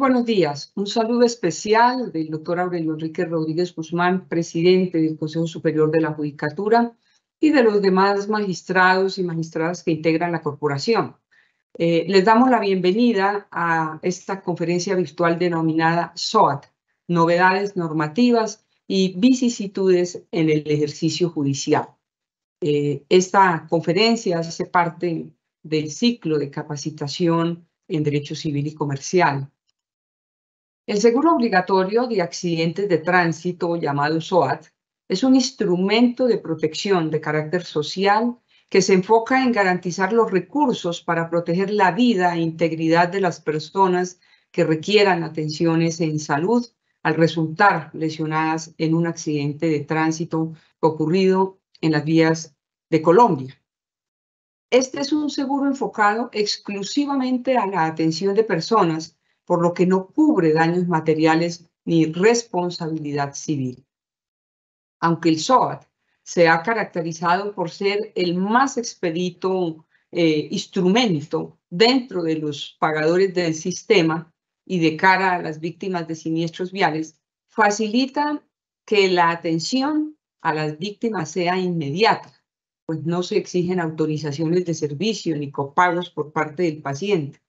buenos días. Un saludo especial del doctor Aurelio Enrique Rodríguez Guzmán, presidente del Consejo Superior de la Judicatura, y de los demás magistrados y magistradas que integran la corporación. Eh, les damos la bienvenida a esta conferencia virtual denominada SOAT, novedades normativas y vicisitudes en el ejercicio judicial. Eh, esta conferencia hace parte del ciclo de capacitación en Derecho Civil y Comercial el seguro obligatorio de accidentes de tránsito, llamado SOAT, es un instrumento de protección de carácter social que se enfoca en garantizar los recursos para proteger la vida e integridad de las personas que requieran atenciones en salud al resultar lesionadas en un accidente de tránsito ocurrido en las vías de Colombia. Este es un seguro enfocado exclusivamente a la atención de personas por lo que no cubre daños materiales ni responsabilidad civil. Aunque el SOAT se ha caracterizado por ser el más expedito eh, instrumento dentro de los pagadores del sistema y de cara a las víctimas de siniestros viales, facilita que la atención a las víctimas sea inmediata, pues no se exigen autorizaciones de servicio ni copagos por parte del paciente.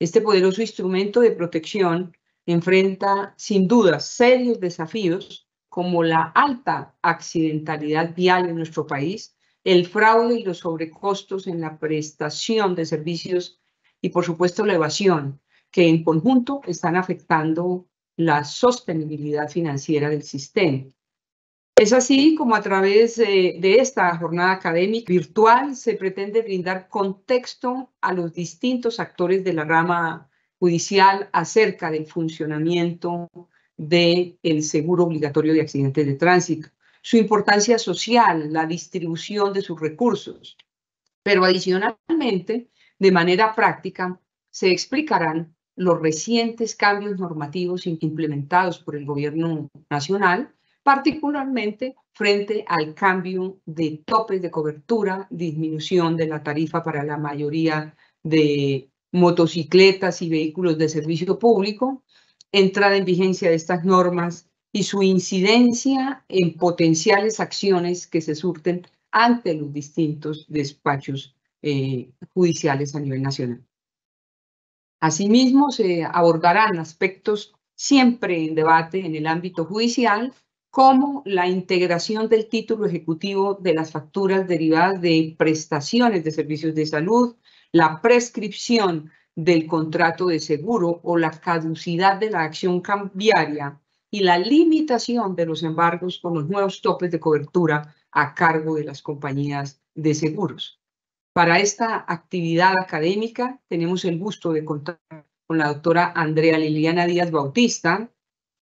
Este poderoso instrumento de protección enfrenta sin duda serios desafíos como la alta accidentalidad vial en nuestro país, el fraude y los sobrecostos en la prestación de servicios y por supuesto la evasión, que en conjunto están afectando la sostenibilidad financiera del sistema. Es así como a través eh, de esta jornada académica virtual se pretende brindar contexto a los distintos actores de la rama judicial acerca del funcionamiento del el seguro obligatorio de accidentes de tránsito, su importancia social, la distribución de sus recursos. Pero adicionalmente, de manera práctica, se explicarán los recientes cambios normativos implementados por el gobierno nacional particularmente frente al cambio de topes de cobertura, disminución de la tarifa para la mayoría de motocicletas y vehículos de servicio público, entrada en vigencia de estas normas y su incidencia en potenciales acciones que se surten ante los distintos despachos eh, judiciales a nivel nacional. Asimismo, se abordarán aspectos siempre en debate en el ámbito judicial como la integración del título ejecutivo de las facturas derivadas de prestaciones de servicios de salud, la prescripción del contrato de seguro o la caducidad de la acción cambiaria y la limitación de los embargos con los nuevos topes de cobertura a cargo de las compañías de seguros. Para esta actividad académica tenemos el gusto de contar con la doctora Andrea Liliana Díaz Bautista,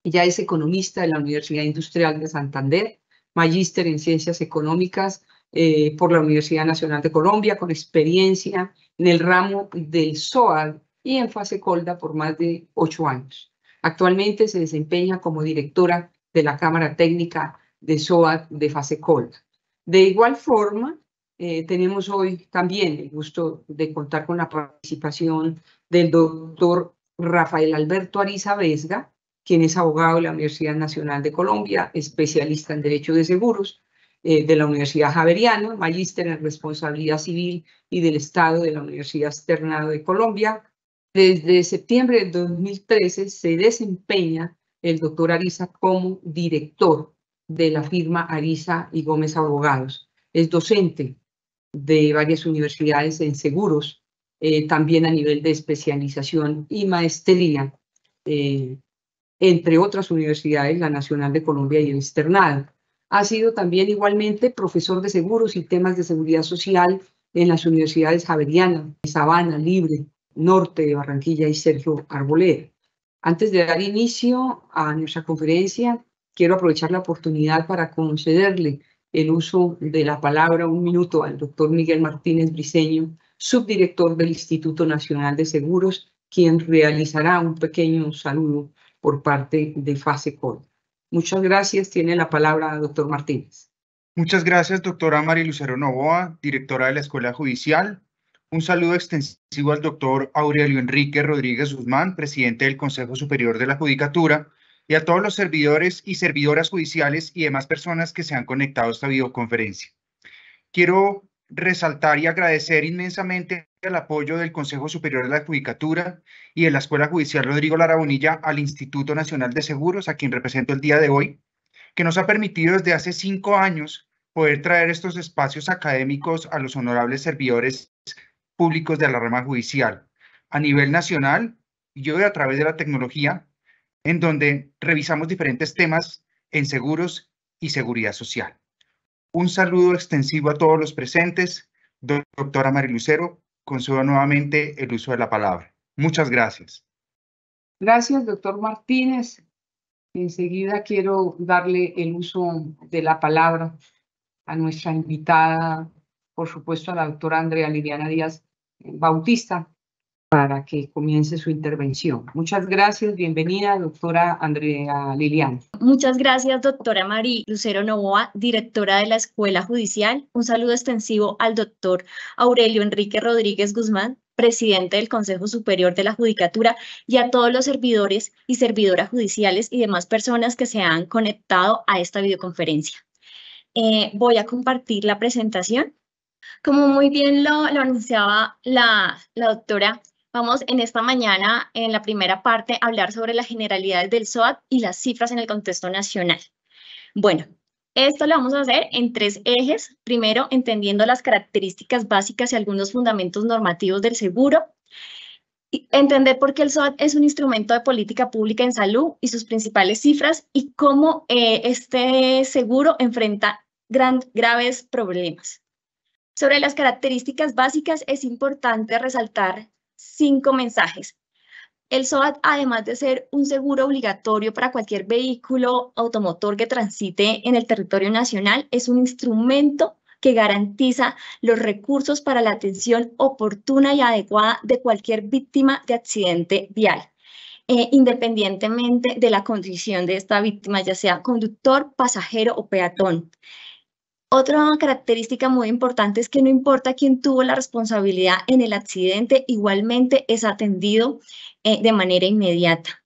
ella es economista de la Universidad Industrial de Santander, magíster en ciencias económicas eh, por la Universidad Nacional de Colombia, con experiencia en el ramo del SOAD y en fase colda por más de ocho años. Actualmente se desempeña como directora de la Cámara Técnica de SOAD de fase colda. De igual forma, eh, tenemos hoy también el gusto de contar con la participación del doctor Rafael Alberto Ariza Vesga, quien es abogado de la Universidad Nacional de Colombia, especialista en Derecho de Seguros eh, de la Universidad Javeriana, magíster en Responsabilidad Civil y del Estado de la Universidad Externado de Colombia. Desde septiembre de 2013 se desempeña el doctor Ariza como director de la firma Ariza y Gómez Abogados. Es docente de varias universidades en seguros, eh, también a nivel de especialización y maestría. Eh, entre otras universidades, la Nacional de Colombia y el Externado. Ha sido también igualmente profesor de seguros y temas de seguridad social en las universidades Javeriana, Sabana, Libre, Norte de Barranquilla y Sergio Arboleda. Antes de dar inicio a nuestra conferencia, quiero aprovechar la oportunidad para concederle el uso de la palabra un minuto al doctor Miguel Martínez Briceño, subdirector del Instituto Nacional de Seguros, quien realizará un pequeño saludo por parte de Fase Muchas gracias. Tiene la palabra doctor Martínez. Muchas gracias, doctora María Lucero Novoa, directora de la Escuela Judicial. Un saludo extensivo al doctor Aurelio Enrique Rodríguez Guzmán, presidente del Consejo Superior de la Judicatura, y a todos los servidores y servidoras judiciales y demás personas que se han conectado a esta videoconferencia. Quiero resaltar y agradecer inmensamente el apoyo del Consejo Superior de la Judicatura y de la Escuela Judicial Rodrigo Lara Bonilla al Instituto Nacional de Seguros, a quien represento el día de hoy, que nos ha permitido desde hace cinco años poder traer estos espacios académicos a los honorables servidores públicos de la rama judicial a nivel nacional y yo a través de la tecnología, en donde revisamos diferentes temas en seguros y seguridad social. Un saludo extensivo a todos los presentes, doctora Lucero concedo nuevamente el uso de la palabra. Muchas gracias. Gracias, doctor Martínez. Enseguida quiero darle el uso de la palabra a nuestra invitada, por supuesto a la doctora Andrea Liliana Díaz Bautista, para que comience su intervención. Muchas gracias, bienvenida doctora Andrea Lilian. Muchas gracias doctora María Lucero Novoa, directora de la Escuela Judicial. Un saludo extensivo al doctor Aurelio Enrique Rodríguez Guzmán, presidente del Consejo Superior de la Judicatura y a todos los servidores y servidoras judiciales y demás personas que se han conectado a esta videoconferencia. Eh, voy a compartir la presentación. Como muy bien lo, lo anunciaba la, la doctora, Vamos en esta mañana, en la primera parte, a hablar sobre la generalidad del SOAT y las cifras en el contexto nacional. Bueno, esto lo vamos a hacer en tres ejes. Primero, entendiendo las características básicas y algunos fundamentos normativos del seguro. Entender por qué el SOAT es un instrumento de política pública en salud y sus principales cifras y cómo eh, este seguro enfrenta gran, graves problemas. Sobre las características básicas, es importante resaltar cinco mensajes. El SOAT, además de ser un seguro obligatorio para cualquier vehículo automotor que transite en el territorio nacional, es un instrumento que garantiza los recursos para la atención oportuna y adecuada de cualquier víctima de accidente vial. Eh, independientemente de la condición de esta víctima, ya sea conductor, pasajero o peatón. Otra característica muy importante es que no importa quién tuvo la responsabilidad en el accidente, igualmente es atendido eh, de manera inmediata.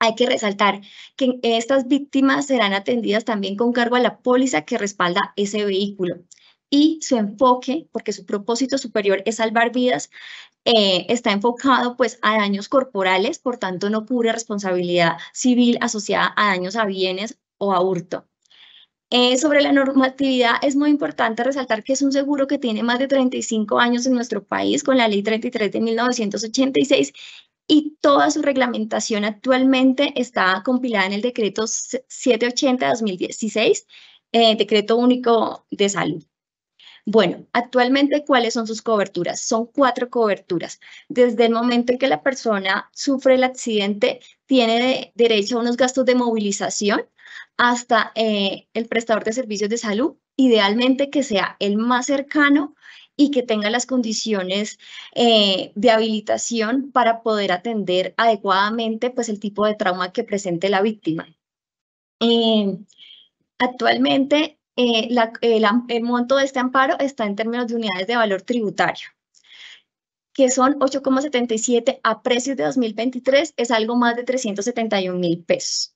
Hay que resaltar que estas víctimas serán atendidas también con cargo a la póliza que respalda ese vehículo y su enfoque, porque su propósito superior es salvar vidas, eh, está enfocado pues a daños corporales, por tanto no cubre responsabilidad civil asociada a daños a bienes o a hurto. Eh, sobre la normatividad, es muy importante resaltar que es un seguro que tiene más de 35 años en nuestro país con la ley 33 de 1986 y toda su reglamentación actualmente está compilada en el decreto 780 de 2016, eh, decreto único de salud. Bueno, actualmente, ¿cuáles son sus coberturas? Son cuatro coberturas. Desde el momento en que la persona sufre el accidente, tiene derecho a unos gastos de movilización, hasta eh, el prestador de servicios de salud, idealmente que sea el más cercano y que tenga las condiciones eh, de habilitación para poder atender adecuadamente pues, el tipo de trauma que presente la víctima. Em, actualmente, eh, el, monto de este amparo está en términos de unidades de valor tributario, que son 8,77 a precios de 2023, es algo más de 371 mil pesos.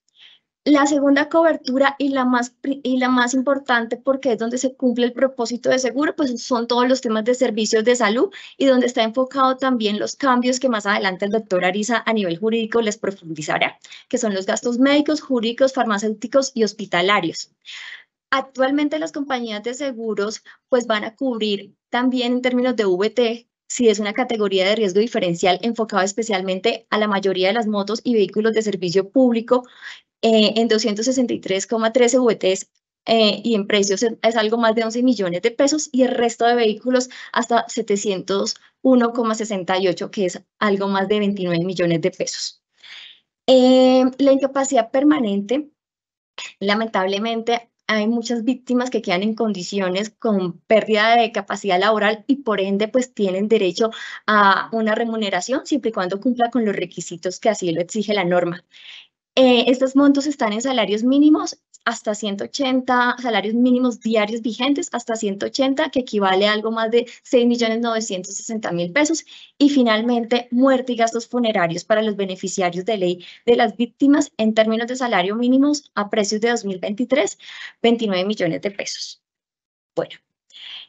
La segunda cobertura y la, más, y la más importante porque es donde se cumple el propósito de seguro, pues son todos los temas de servicios de salud y donde está enfocado también los cambios que más adelante el doctor Ariza a nivel jurídico les profundizará, que son los gastos médicos, jurídicos, farmacéuticos y hospitalarios. Actualmente las compañías de seguros pues van a cubrir también en términos de VT si es una categoría de riesgo diferencial enfocado especialmente a la mayoría de las motos y vehículos de servicio público eh, en 263,13 VTs eh, y en precios es algo más de 11 millones de pesos y el resto de vehículos hasta 701,68, que es algo más de 29 millones de pesos. Eh, la incapacidad permanente, lamentablemente, hay muchas víctimas que quedan en condiciones con pérdida de capacidad laboral y por ende pues tienen derecho a una remuneración siempre y cuando cumpla con los requisitos que así lo exige la norma. Eh, estos montos están en salarios mínimos hasta 180 salarios mínimos diarios vigentes, hasta 180, que equivale a algo más de 6.960.000 pesos. Y finalmente, muerte y gastos funerarios para los beneficiarios de ley de las víctimas en términos de salario mínimos a precios de 2023, 29 millones de pesos. Bueno,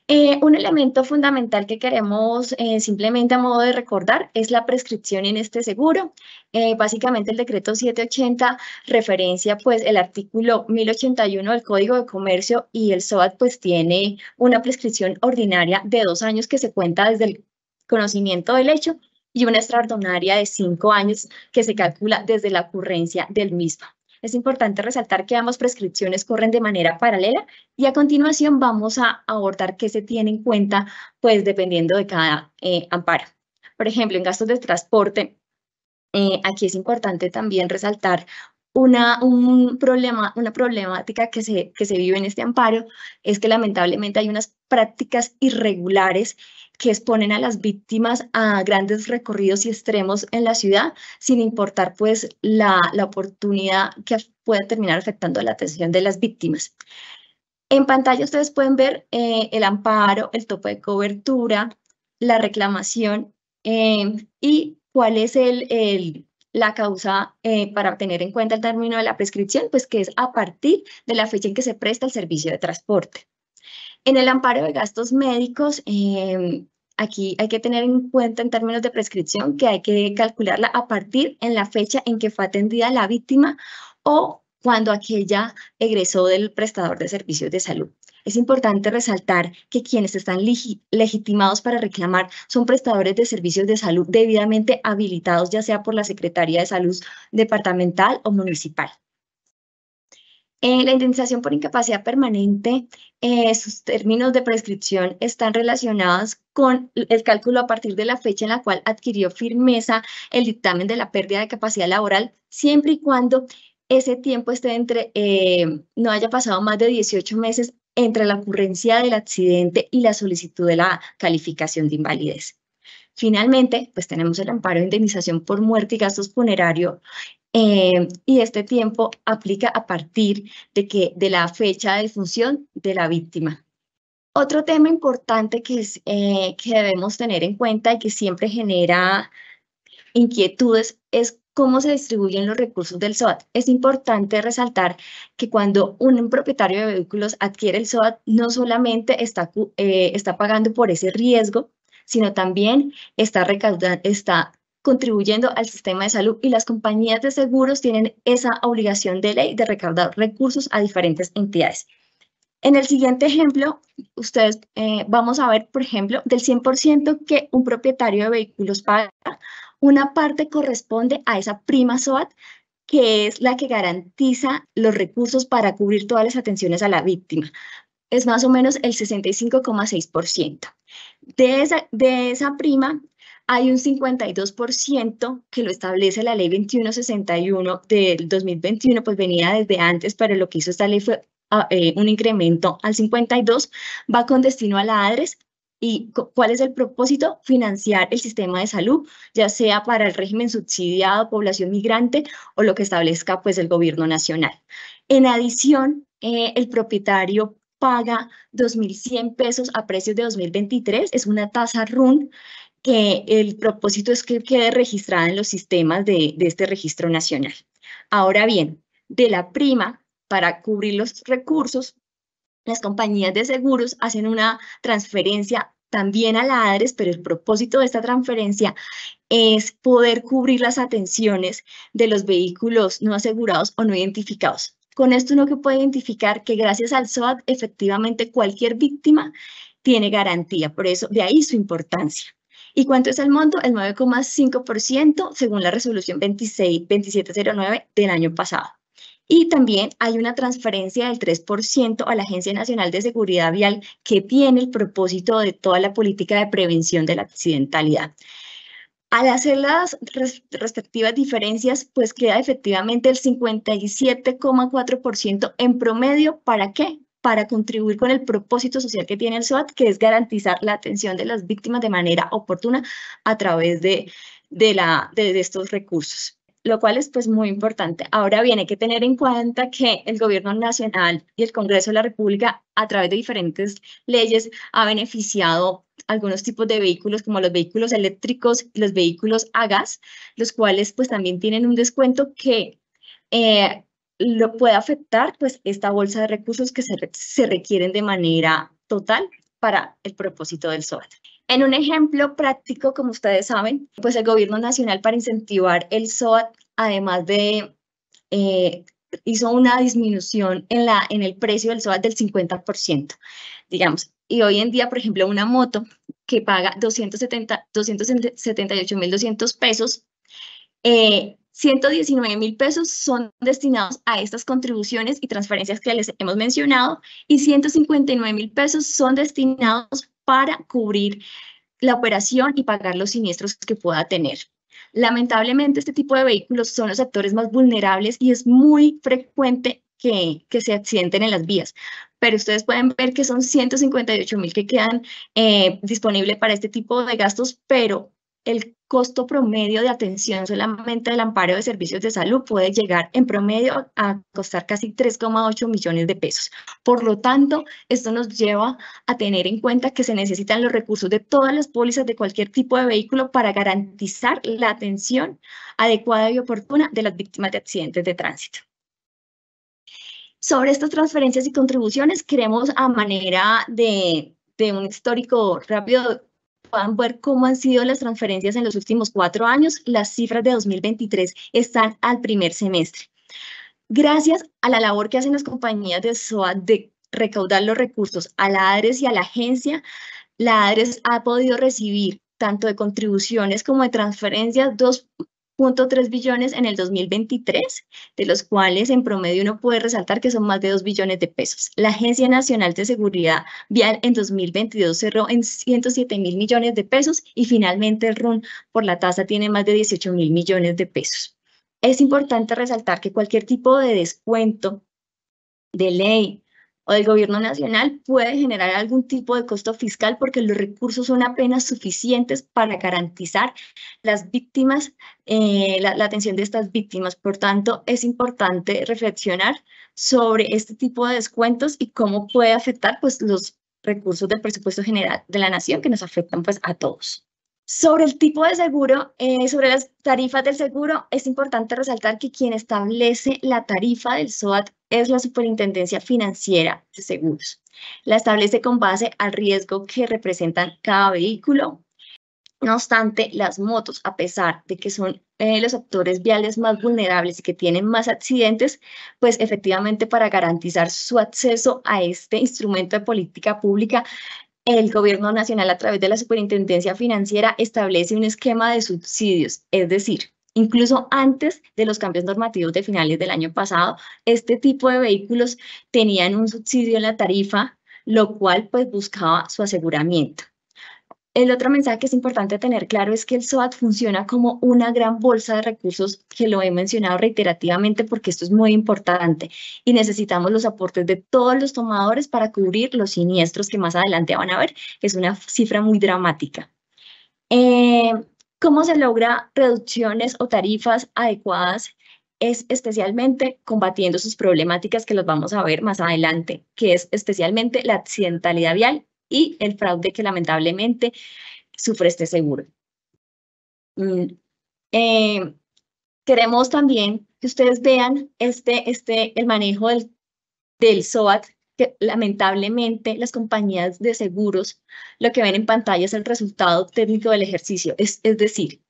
eh, un elemento fundamental que queremos eh, simplemente a modo de recordar es la prescripción en este seguro. Eh, básicamente el decreto 780 referencia pues el artículo 1081 del Código de Comercio y el SOAT pues tiene una prescripción ordinaria de dos años que se cuenta desde el conocimiento del hecho y una extraordinaria de cinco años que se calcula desde la ocurrencia del mismo. Es importante resaltar que ambas prescripciones corren de manera paralela y a continuación vamos a abordar qué se tiene en cuenta, pues dependiendo de cada eh, amparo. Por ejemplo, en gastos de transporte, eh, aquí es importante también resaltar una, un problema, una problemática que se, que se vive en este amparo es que lamentablemente hay unas prácticas irregulares que exponen a las víctimas a grandes recorridos y extremos en la ciudad, sin importar pues la, oportunidad que pueda terminar afectando la atención de las víctimas. En pantalla ustedes pueden ver eh, el amparo, el tope de cobertura, la reclamación eh, y cuál es el, la causa eh, para tener en cuenta el término de la prescripción, pues que es a partir de la fecha en que se presta el servicio de transporte. En el amparo de gastos médicos, em, aquí hay que tener en cuenta en términos de prescripción que hay que calcularla a partir en la fecha en que fue atendida la víctima o cuando aquella egresó del prestador de servicios de salud. Es importante resaltar que quienes están legitimados para reclamar son prestadores de servicios de salud debidamente habilitados, ya sea por la Secretaría de Salud departamental o municipal. Eh, la indemnización por incapacidad permanente, eh, sus términos de prescripción están relacionados con el cálculo a partir de la fecha en la cual adquirió firmeza el dictamen de la pérdida de capacidad laboral, siempre y cuando ese tiempo esté entre, eh, no haya pasado más de 18 meses entre la ocurrencia del accidente y la solicitud de la calificación de invalidez. Finalmente, pues tenemos el amparo de indemnización por muerte y gastos funerarios eh, y este tiempo aplica a partir de, que, de la fecha de función de la víctima. Otro tema importante que, es, eh, que debemos tener en cuenta y que siempre genera inquietudes es cómo se distribuyen los recursos del SOAT. Es importante resaltar que cuando un propietario de vehículos adquiere el SOAT, no solamente está, eh, está pagando por ese riesgo, sino también está, está contribuyendo al sistema de salud y las compañías de seguros tienen esa obligación de ley de recaudar recursos a diferentes entidades. En el siguiente ejemplo, ustedes eh, vamos a ver, por ejemplo, del 100% que un propietario de vehículos paga una parte corresponde a esa prima SOAT, que es la que garantiza los recursos para cubrir todas las atenciones a la víctima. Es más o menos el 65,6%. De esa, de esa prima hay un 52% que lo establece la ley 2161 del 2021, pues venía desde antes, pero lo que hizo esta ley fue ah, eh, un incremento al 52, va con destino a la ADRES ¿Y cuál es el propósito? Financiar el sistema de salud, ya sea para el régimen subsidiado, población migrante o lo que establezca pues el gobierno nacional. En adición, eh, el propietario paga 2.100 pesos a precios de 2023, es una tasa RUN que el propósito es que quede registrada en los sistemas de este registro nacional. Ahora bien, de la prima para cubrir los recursos las compañías de seguros hacen una transferencia también a la ADRES, pero el propósito de esta transferencia es poder cubrir las atenciones de los vehículos no asegurados o no identificados. Con esto uno que puede identificar que gracias al SOAT efectivamente cualquier víctima tiene garantía, por eso de ahí su importancia. ¿Y cuánto es el monto? El 9,5% según la resolución 26, 2709 del año pasado. Y también hay una transferencia del 3% a la Agencia Nacional de Seguridad Vial que tiene el propósito de toda la política de prevención de la accidentalidad. Al hacer las respectivas diferencias, pues queda efectivamente el 57,4% en promedio. ¿Para qué? Para contribuir con el propósito social que tiene el SOAT, que es garantizar la atención de las víctimas de manera oportuna a través de, de, la, de estos recursos lo cual es pues muy importante. Ahora bien, hay que tener en cuenta que el gobierno nacional y el Congreso de la República a través de diferentes leyes ha beneficiado algunos tipos de vehículos como los vehículos eléctricos los vehículos a gas, los cuales pues también tienen un descuento que eh, lo puede afectar pues esta bolsa de recursos que se, se requieren de manera total para el propósito del SOAT. En un ejemplo práctico, como ustedes saben, pues el gobierno nacional para incentivar el SOAT, además de eh, hizo una disminución en, la, en el precio del SOAT del 50%, digamos. Y hoy en día, por ejemplo, una moto que paga 270, 278.200 pesos, eh, 119 mil pesos son destinados a estas contribuciones y transferencias que les hemos mencionado y 159 mil pesos son destinados para cubrir la operación y pagar los siniestros que pueda tener. Lamentablemente, este tipo de vehículos son los actores más vulnerables y es muy frecuente que, que se accidenten en las vías. Pero ustedes pueden ver que son 158 mil que quedan eh, disponibles para este tipo de gastos, pero el costo promedio de atención solamente del amparo de servicios de salud puede llegar en promedio a costar casi 3,8 millones de pesos. Por lo tanto, esto nos lleva a tener en cuenta que se necesitan los recursos de todas las pólizas de cualquier tipo de vehículo para garantizar la atención adecuada y oportuna de las víctimas de accidentes de tránsito. Sobre estas transferencias y contribuciones, queremos a manera de, de un histórico rápido puedan ver cómo han sido las transferencias en los últimos cuatro años, las cifras de 2023 están al primer semestre. Gracias a la labor que hacen las compañías de SOA de recaudar los recursos a la ADRES y a la agencia, la ADRES ha podido recibir tanto de contribuciones como de transferencias, dos 3 billones en el 2023, de los cuales en promedio uno puede resaltar que son más de 2 billones de pesos. La Agencia Nacional de Seguridad Vial en 2022 cerró en 107 mil millones de pesos y finalmente el RUN por la tasa tiene más de 18 mil millones de pesos. Es importante resaltar que cualquier tipo de descuento de ley o del gobierno nacional puede generar algún tipo de costo fiscal porque los recursos son apenas suficientes para garantizar las víctimas, eh, la, atención de estas víctimas. Por tanto, es importante reflexionar sobre este tipo de descuentos y cómo puede afectar pues, los recursos del presupuesto general de la nación que nos afectan pues, a todos. Sobre el tipo de seguro, eh, sobre las tarifas del seguro, es importante resaltar que quien establece la tarifa del SOAT es la Superintendencia Financiera de Seguros. La establece con base al riesgo que representan cada vehículo. No obstante, las motos, a pesar de que son eh, los actores viales más vulnerables y que tienen más accidentes, pues efectivamente para garantizar su acceso a este instrumento de política pública, el Gobierno Nacional a través de la Superintendencia Financiera establece un esquema de subsidios, es decir, Incluso antes de los cambios normativos de finales del año pasado, este tipo de vehículos tenían un subsidio en la tarifa, lo cual pues buscaba su aseguramiento. El otro mensaje que es importante tener claro es que el SOAT funciona como una gran bolsa de recursos, que lo he mencionado reiterativamente porque esto es muy importante y necesitamos los aportes de todos los tomadores para cubrir los siniestros que más adelante van a ver, es una cifra muy dramática. Eh, ¿Cómo se logra reducciones o tarifas adecuadas? Es especialmente combatiendo sus problemáticas que los vamos a ver más adelante, que es especialmente la accidentalidad vial y el fraude que lamentablemente sufre este seguro. Mm, eh, queremos también que ustedes vean este, este, el manejo del, del SOAT que lamentablemente las compañías de seguros lo que ven en pantalla es el resultado técnico del ejercicio. Es, decir,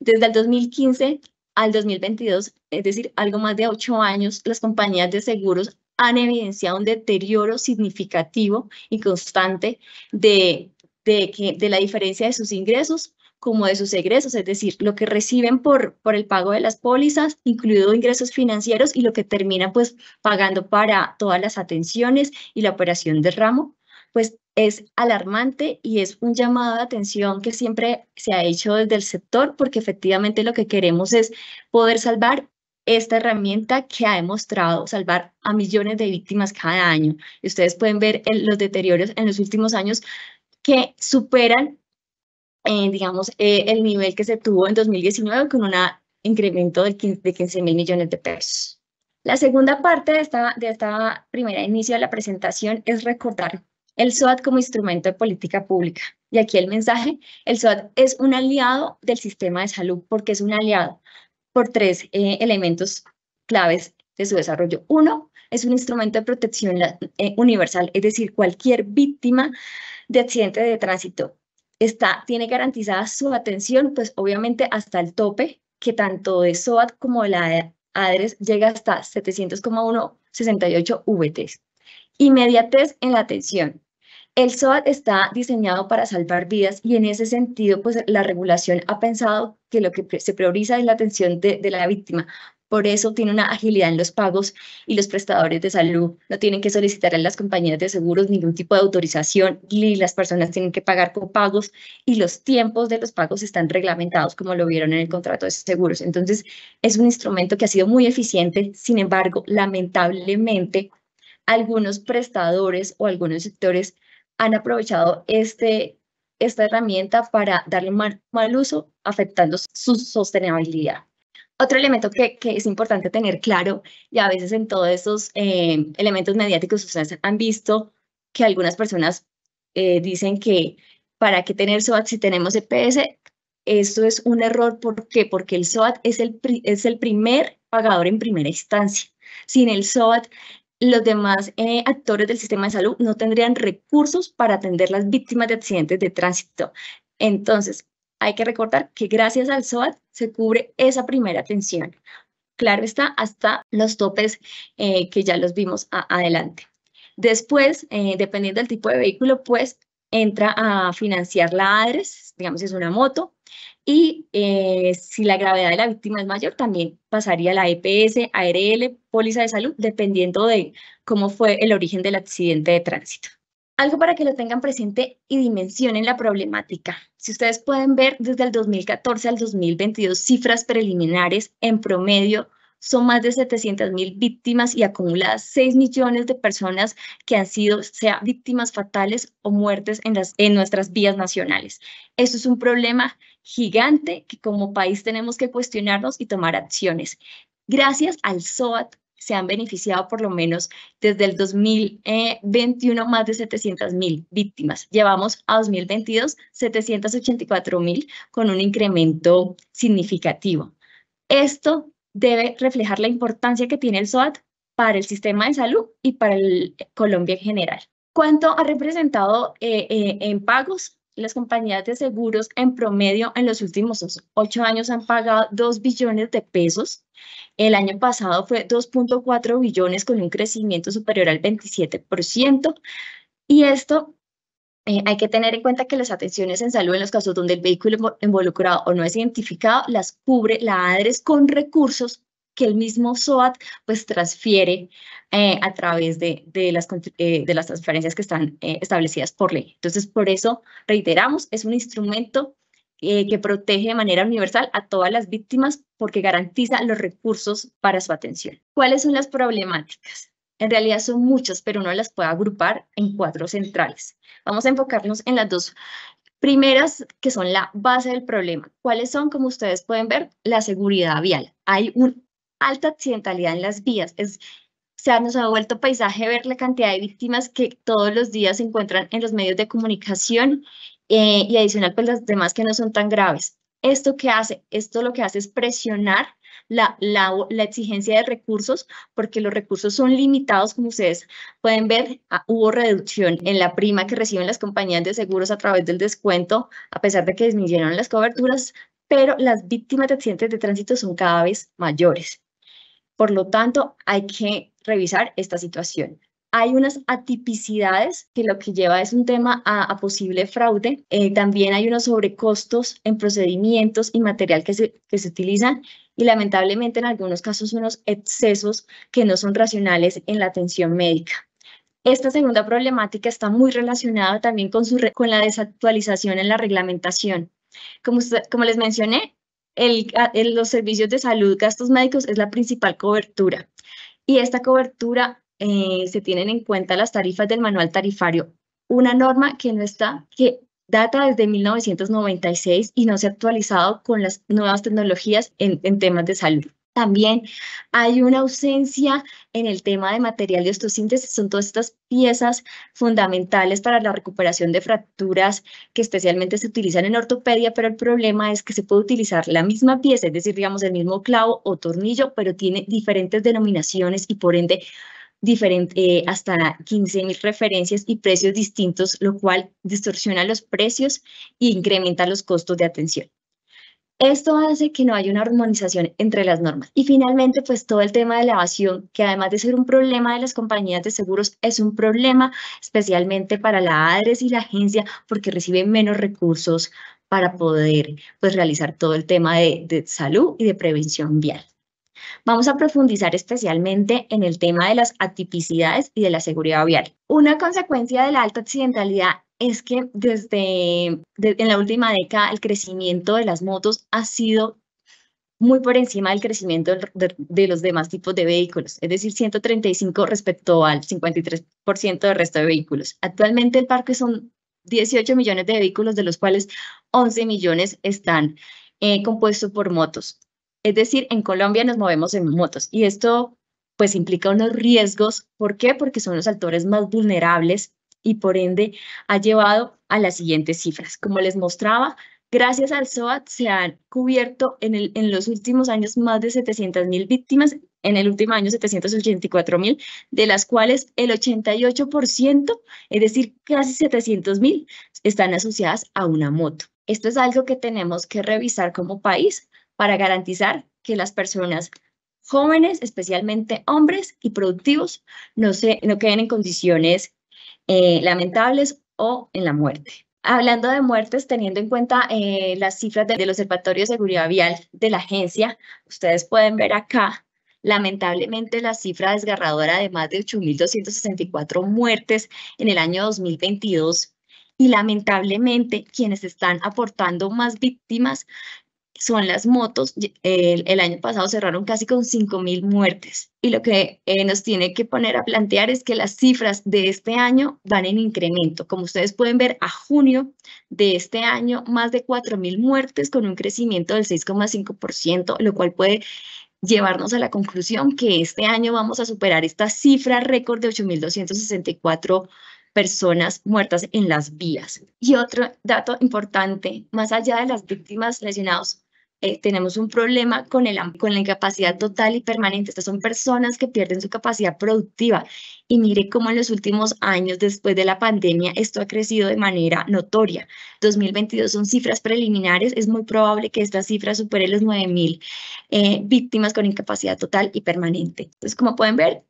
desde el 2015 al 2022, es decir, algo más de ocho años, las compañías de seguros han evidenciado un deterioro significativo y constante de, de la diferencia de sus ingresos como de sus egresos, es decir, lo que reciben por, por el pago de las pólizas, incluido ingresos financieros y lo que terminan pues pagando para todas las atenciones y la operación de ramo, pues es alarmante y es un llamado de atención que siempre se ha hecho desde el sector porque efectivamente lo que queremos es poder salvar esta herramienta que ha demostrado salvar a millones de víctimas cada año. Y ustedes pueden ver los deterioros en los últimos años que superan eh, digamos, eh, el nivel que se tuvo en 2019 con un incremento de 15, de mil millones de pesos. La segunda parte de esta, de esta primera inicio de la presentación es recordar el SOAT como instrumento de política pública. Y aquí el mensaje, el SOAT es un aliado del sistema de salud porque es un aliado por tres eh, elementos claves de su desarrollo. Uno, es un instrumento de protección universal, es decir, cualquier víctima de accidente de tránsito tiene garantizada su atención, pues obviamente hasta el tope, que tanto de SOAT como de la ADRES llega hasta 700,168 VTs. E Inmediatez en la atención. El SOAT está diseñado para salvar vidas y en ese sentido, pues la regulación ha pensado que lo que se prioriza es la atención de la víctima, por eso tiene una agilidad en los pagos y los prestadores de salud no tienen que solicitar a las compañías de seguros ningún tipo de autorización y las personas tienen que pagar con pagos y los tiempos de los pagos están reglamentados como lo vieron en el contrato de seguros. Entonces, es un instrumento que ha sido muy eficiente, sin embargo, lamentablemente, algunos prestadores o algunos sectores han aprovechado este, esta herramienta para darle mal uso, afectando su sostenibilidad. Otro elemento que, que, es importante tener claro, y a veces en todos esos eh, elementos mediáticos ustedes han visto que algunas personas eh, dicen que para qué tener SOAT si tenemos EPS, esto es un error. ¿Por qué? Porque el SOAT es el, es el primer pagador en primera instancia. Sin el SOAT, los demás eh, actores del sistema de salud no tendrían recursos para atender las víctimas de accidentes de tránsito. Entonces, hay que recordar que gracias al SOAT se cubre esa primera atención, Claro está, hasta los topes eh, que ya los vimos adelante. Después, eh, dependiendo del tipo de vehículo, pues entra a financiar la ADRES, digamos es una moto, y eh, si la gravedad de la víctima es mayor, también pasaría la EPS, ARL, póliza de salud, dependiendo de cómo fue el origen del accidente de tránsito. Algo para que lo tengan presente y dimensionen la problemática. Si ustedes pueden ver, desde el 2014 al 2022, cifras preliminares en promedio son más de 700 mil víctimas y acumuladas 6 millones de personas que han sido, sea víctimas fatales o muertes en, las, en nuestras vías nacionales. Esto es un problema gigante que como país tenemos que cuestionarnos y tomar acciones. Gracias al SOAT se han beneficiado por lo menos desde el 2021 más de 700 mil víctimas. Llevamos a 2022 784 mil con un incremento significativo. Esto debe reflejar la importancia que tiene el SOAT para el sistema de salud y para eh, Colombia en general. ¿Cuánto ha representado eh, eh, en pagos? las compañías de seguros en promedio en los últimos ocho años han pagado 2 billones de pesos. El año pasado fue 2.4 billones con un crecimiento superior al 27%. Y esto eh, hay que tener en cuenta que las atenciones en salud en los casos donde el vehículo involucrado o no es identificado las cubre la ADRES con recursos que el mismo SOAT pues transfiere eh, a través de, de las, eh, de las transferencias que están eh, establecidas por ley. Entonces, por eso reiteramos, es un instrumento que protege de manera universal a todas las víctimas porque garantiza los recursos para su atención. ¿Cuáles son las problemáticas? En realidad son muchas, pero uno las puede agrupar en cuatro centrales. Vamos a enfocarnos en las dos primeras que son la base del problema. ¿Cuáles son? Como ustedes pueden ver, la seguridad vial. Hay un alta accidentalidad en las vías. Es, o sea, nos ha vuelto paisaje ver la cantidad de víctimas que todos los días se encuentran en los medios de comunicación eh, y adicional pues las demás que no son tan graves. ¿Esto qué hace? Esto lo que hace es presionar la, la, la, exigencia de recursos, porque los recursos son limitados, como ustedes pueden ver, ah, hubo reducción en la prima que reciben las compañías de seguros a través del descuento, a pesar de que disminuyeron las coberturas, pero las víctimas de accidentes de tránsito son cada vez mayores. Por lo tanto, hay que revisar esta situación. Hay unas atipicidades que lo que lleva es un tema a, posible fraude. Eh, también hay unos sobrecostos en procedimientos y material que se, que se utilizan y lamentablemente en algunos casos unos excesos que no son racionales en la atención médica. Esta segunda problemática está muy relacionada también con, su con la desactualización en la reglamentación. Como, como les mencioné, en los servicios de salud, gastos médicos es la principal cobertura. Y esta cobertura eh, se tienen en cuenta las tarifas del manual tarifario, una norma que no está, que data desde 1996 y no se ha actualizado con las nuevas tecnologías en temas de salud. También hay una ausencia en el tema de material de osteosíntesis, son todas estas piezas fundamentales para la recuperación de fracturas que especialmente se utilizan en ortopedia, pero el problema es que se puede utilizar la misma pieza, es decir, digamos el mismo clavo o tornillo, pero tiene diferentes denominaciones y por ende eh, hasta 15 mil referencias y precios distintos, lo cual distorsiona los precios e incrementa los costos de atención. Esto hace que no haya una armonización entre las normas. Y finalmente, pues todo el tema de la evasión, que además de ser un problema de las compañías de seguros, es un problema especialmente para la ADRES y la agencia porque reciben menos recursos para poder pues, realizar todo el tema de, de salud y de prevención vial. Vamos a profundizar especialmente en el tema de las atipicidades y de la seguridad vial. Una consecuencia de la alta accidentalidad es que desde en la última década el crecimiento de las motos ha sido muy por encima del crecimiento de, los demás tipos de vehículos, es decir, 135 respecto al 53% del resto de vehículos. Actualmente el parque son 18 millones de vehículos, de los cuales 11 millones están eh, compuestos por motos. Es decir, en Colombia nos movemos en motos y esto pues implica unos riesgos. ¿Por qué? Porque son los actores más vulnerables y por ende ha llevado a las siguientes cifras. Como les mostraba, gracias al SOAT se han cubierto en, el, en los últimos años más de 700.000 víctimas, en el último año 784.000, de las cuales el 88%, es decir, casi 700.000, están asociadas a una moto. Esto es algo que tenemos que revisar como país para garantizar que las personas jóvenes, especialmente hombres y productivos, no, se, no queden en condiciones eh, lamentables o en la muerte. Hablando de muertes, teniendo en cuenta eh, las cifras de, del Observatorio de Seguridad Vial de la agencia, ustedes pueden ver acá, lamentablemente, la cifra desgarradora de más de 8.264 muertes en el año 2022. Y lamentablemente, quienes están aportando más víctimas son las motos. Eh, el, año pasado cerraron casi con 5.000 muertes y lo que eh, nos tiene que poner a plantear es que las cifras de este año van en incremento. Como ustedes pueden ver, a junio de este año, más de 4.000 muertes con un crecimiento del 6,5%, lo cual puede llevarnos a la conclusión que este año vamos a superar esta cifra récord de 8.264 personas muertas en las vías. Y otro dato importante, más allá de las víctimas lesionados, eh, tenemos un problema con, el, con la incapacidad total y permanente. Estas son personas que pierden su capacidad productiva. Y mire cómo en los últimos años, después de la pandemia, esto ha crecido de manera notoria. 2022 son cifras preliminares. Es muy probable que esta cifra supere los 9.000 eh, víctimas con incapacidad total y permanente. Entonces, como pueden ver,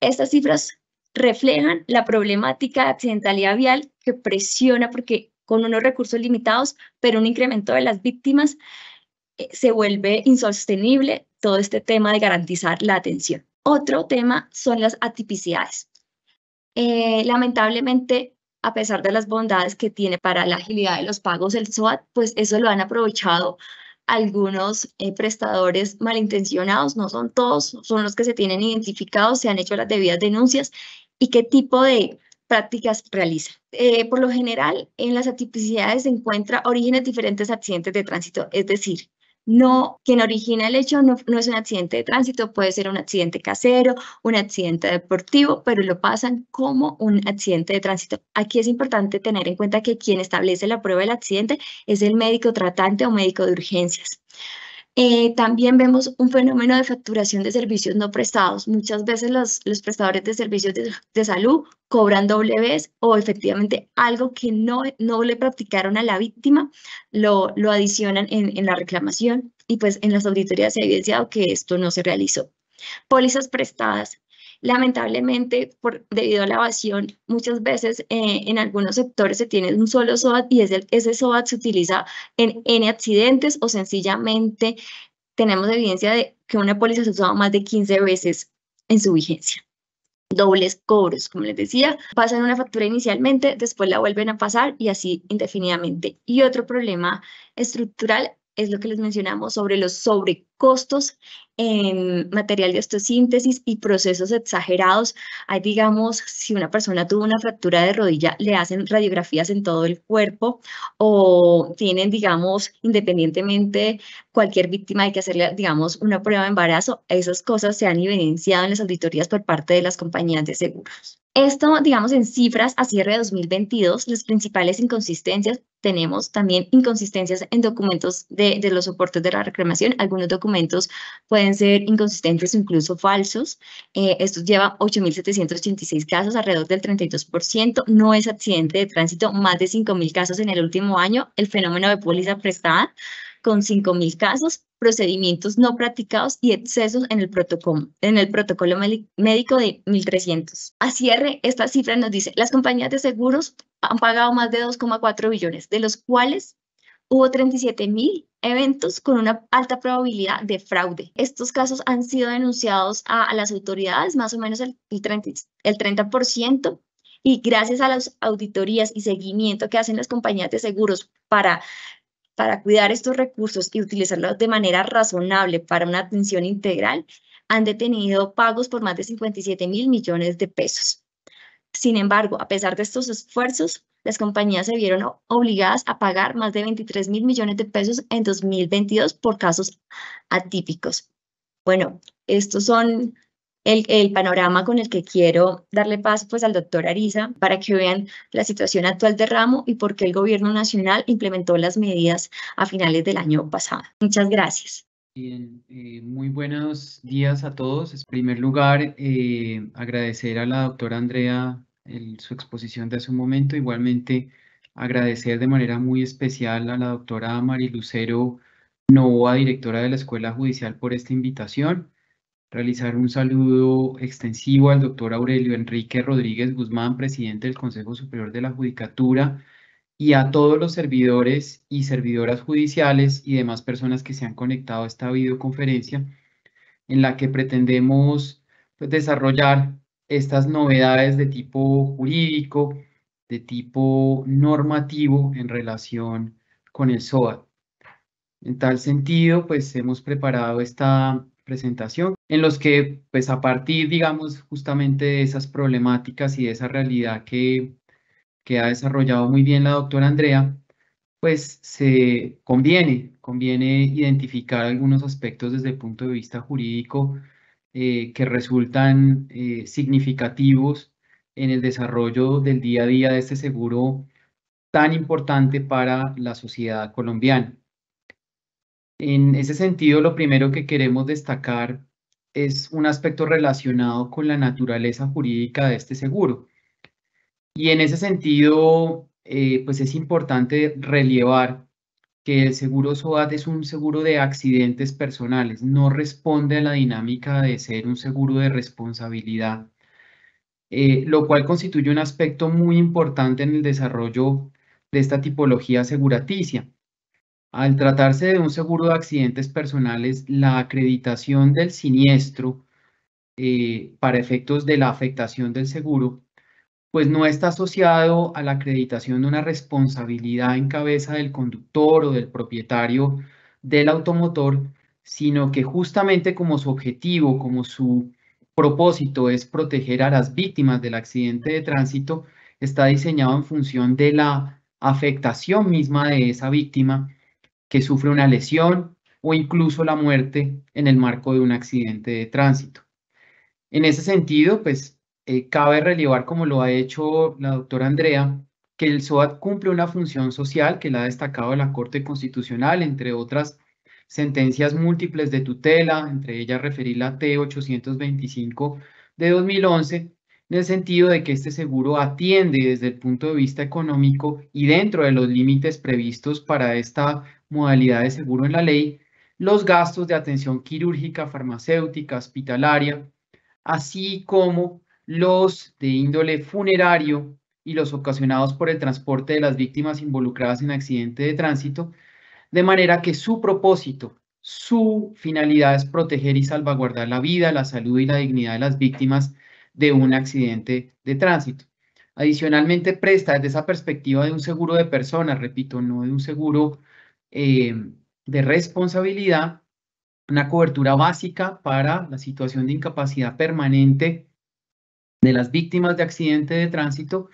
estas cifras reflejan la problemática de accidentalidad vial que presiona porque con unos recursos limitados, pero un incremento de las víctimas, eh, se vuelve insostenible todo este tema de garantizar la atención. Otro tema son las atipicidades. Eh, lamentablemente, a pesar de las bondades que tiene para la agilidad de los pagos el SOAT, pues eso lo han aprovechado algunos eh, prestadores malintencionados, no son todos, son los que se tienen identificados, se han hecho las debidas denuncias y qué tipo de prácticas realiza. Eh, por lo general, en las atipicidades se encuentra orígenes diferentes a accidentes de tránsito, es decir, no, quien origina el hecho no, no, es un accidente de tránsito, puede ser un accidente casero, un accidente deportivo, pero lo pasan como un accidente de tránsito. Aquí es importante tener en cuenta que quien establece la prueba del accidente es el médico tratante o médico de urgencias. Eh, también vemos un fenómeno de facturación de servicios no prestados. Muchas veces los, prestadores de servicios de, salud cobran doble vez o efectivamente algo que no, no le practicaron a la víctima, lo, lo adicionan en, en la reclamación y pues en las auditorías se ha evidenciado que esto no se realizó. Pólizas prestadas. Lamentablemente, por, debido a la evasión, muchas veces eh, en algunos sectores se tiene un solo SOAT y ese, SOAT se utiliza en N accidentes o sencillamente tenemos evidencia de que una póliza se usaba más de 15 veces en su vigencia dobles cobros, como les decía, pasan una factura inicialmente, después la vuelven a pasar y así indefinidamente. Y otro problema estructural es lo que les mencionamos sobre los sobrecostos en material de osteosíntesis y procesos exagerados. Hay, digamos, si una persona tuvo una fractura de rodilla, le hacen radiografías en todo el cuerpo o tienen, digamos, independientemente cualquier víctima hay que hacerle, digamos, una prueba de embarazo. Esas cosas se han evidenciado en las auditorías por parte de las compañías de seguros. Esto, digamos, en cifras a cierre de 2022, las principales inconsistencias, tenemos también inconsistencias en documentos de, de los soportes de la reclamación. Algunos documentos pueden ser inconsistentes o incluso falsos. Eh, esto lleva 8.786 casos, alrededor del 32%. No es accidente de tránsito, más de 5.000 casos en el último año. El fenómeno de póliza prestada, con 5.000 casos, procedimientos no practicados y excesos en el protocolo, en el protocolo médico de 1.300. A cierre, esta cifra nos dice, las compañías de seguros han pagado más de 2,4 billones, de los cuales hubo 37.000 eventos con una alta probabilidad de fraude. Estos casos han sido denunciados a, las autoridades, más o menos el, el 30, el 30%, y gracias a las auditorías y seguimiento que hacen las compañías de seguros para para cuidar estos recursos y utilizarlos de manera razonable para una atención integral, han detenido pagos por más de 57 mil millones de pesos. Sin embargo, a pesar de estos esfuerzos, las compañías se vieron obligadas a pagar más de 23 mil millones de pesos en 2022 por casos atípicos. Bueno, estos son el, panorama con el que quiero darle paso pues al doctor Ariza para que vean la situación actual de ramo y por qué el gobierno nacional implementó las medidas a finales del año pasado. Muchas gracias. Eh, muy buenos días a todos. En primer lugar, eh, agradecer a la doctora Andrea su exposición de hace un momento. Igualmente, agradecer de manera muy especial a la doctora Lucero Novoa, directora de la Escuela Judicial, por esta invitación realizar un saludo extensivo al doctor Aurelio Enrique Rodríguez Guzmán, presidente del Consejo Superior de la Judicatura, y a todos los servidores y servidoras judiciales y demás personas que se han conectado a esta videoconferencia en la que pretendemos pues, desarrollar estas novedades de tipo jurídico, de tipo normativo en relación con el SOA. En tal sentido, pues hemos preparado esta presentación, en los que pues a partir, digamos, justamente de esas problemáticas y de esa realidad que, que ha desarrollado muy bien la doctora Andrea, pues se conviene, conviene identificar algunos aspectos desde el punto de vista jurídico eh, que resultan eh, significativos en el desarrollo del día a día de este seguro tan importante para la sociedad colombiana. En ese sentido, lo primero que queremos destacar es un aspecto relacionado con la naturaleza jurídica de este seguro. Y en ese sentido, eh, pues es importante relevar que el seguro SOAT es un seguro de accidentes personales, no responde a la dinámica de ser un seguro de responsabilidad, eh, lo cual constituye un aspecto muy importante en el desarrollo de esta tipología aseguraticia. Al tratarse de un seguro de accidentes personales, la acreditación del siniestro eh, para efectos de la afectación del seguro, pues no está asociado a la acreditación de una responsabilidad en cabeza del conductor o del propietario del automotor, sino que justamente como su objetivo, como su propósito es proteger a las víctimas del accidente de tránsito, está diseñado en función de la afectación misma de esa víctima que sufre una lesión o incluso la muerte en el marco de un accidente de tránsito. En ese sentido, pues eh, cabe relevar, como lo ha hecho la doctora Andrea, que el SOAT cumple una función social que la ha destacado la Corte Constitucional, entre otras sentencias múltiples de tutela, entre ellas referir la T825 de 2011, en el sentido de que este seguro atiende desde el punto de vista económico y dentro de los límites previstos para esta modalidad de seguro en la ley, los gastos de atención quirúrgica, farmacéutica, hospitalaria, así como los de índole funerario y los ocasionados por el transporte de las víctimas involucradas en accidente de tránsito, de manera que su propósito, su finalidad es proteger y salvaguardar la vida, la salud y la dignidad de las víctimas de un accidente de tránsito. Adicionalmente, presta desde esa perspectiva de un seguro de personas, repito, no de un seguro eh, de responsabilidad, una cobertura básica para la situación de incapacidad permanente de las víctimas de accidente de tránsito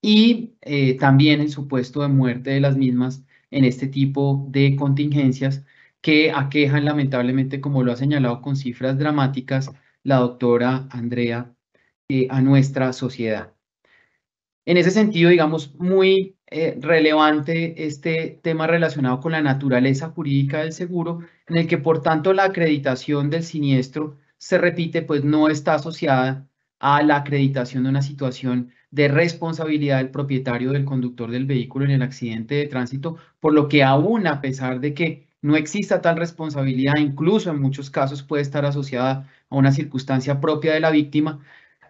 y eh, también el supuesto de muerte de las mismas en este tipo de contingencias que aquejan lamentablemente, como lo ha señalado con cifras dramáticas la doctora Andrea eh, a nuestra sociedad. En ese sentido, digamos, muy eh, relevante este tema relacionado con la naturaleza jurídica del seguro, en el que por tanto la acreditación del siniestro se repite, pues no está asociada a la acreditación de una situación de responsabilidad del propietario del conductor del vehículo en el accidente de tránsito, por lo que aún a pesar de que no exista tal responsabilidad, incluso en muchos casos puede estar asociada a una circunstancia propia de la víctima,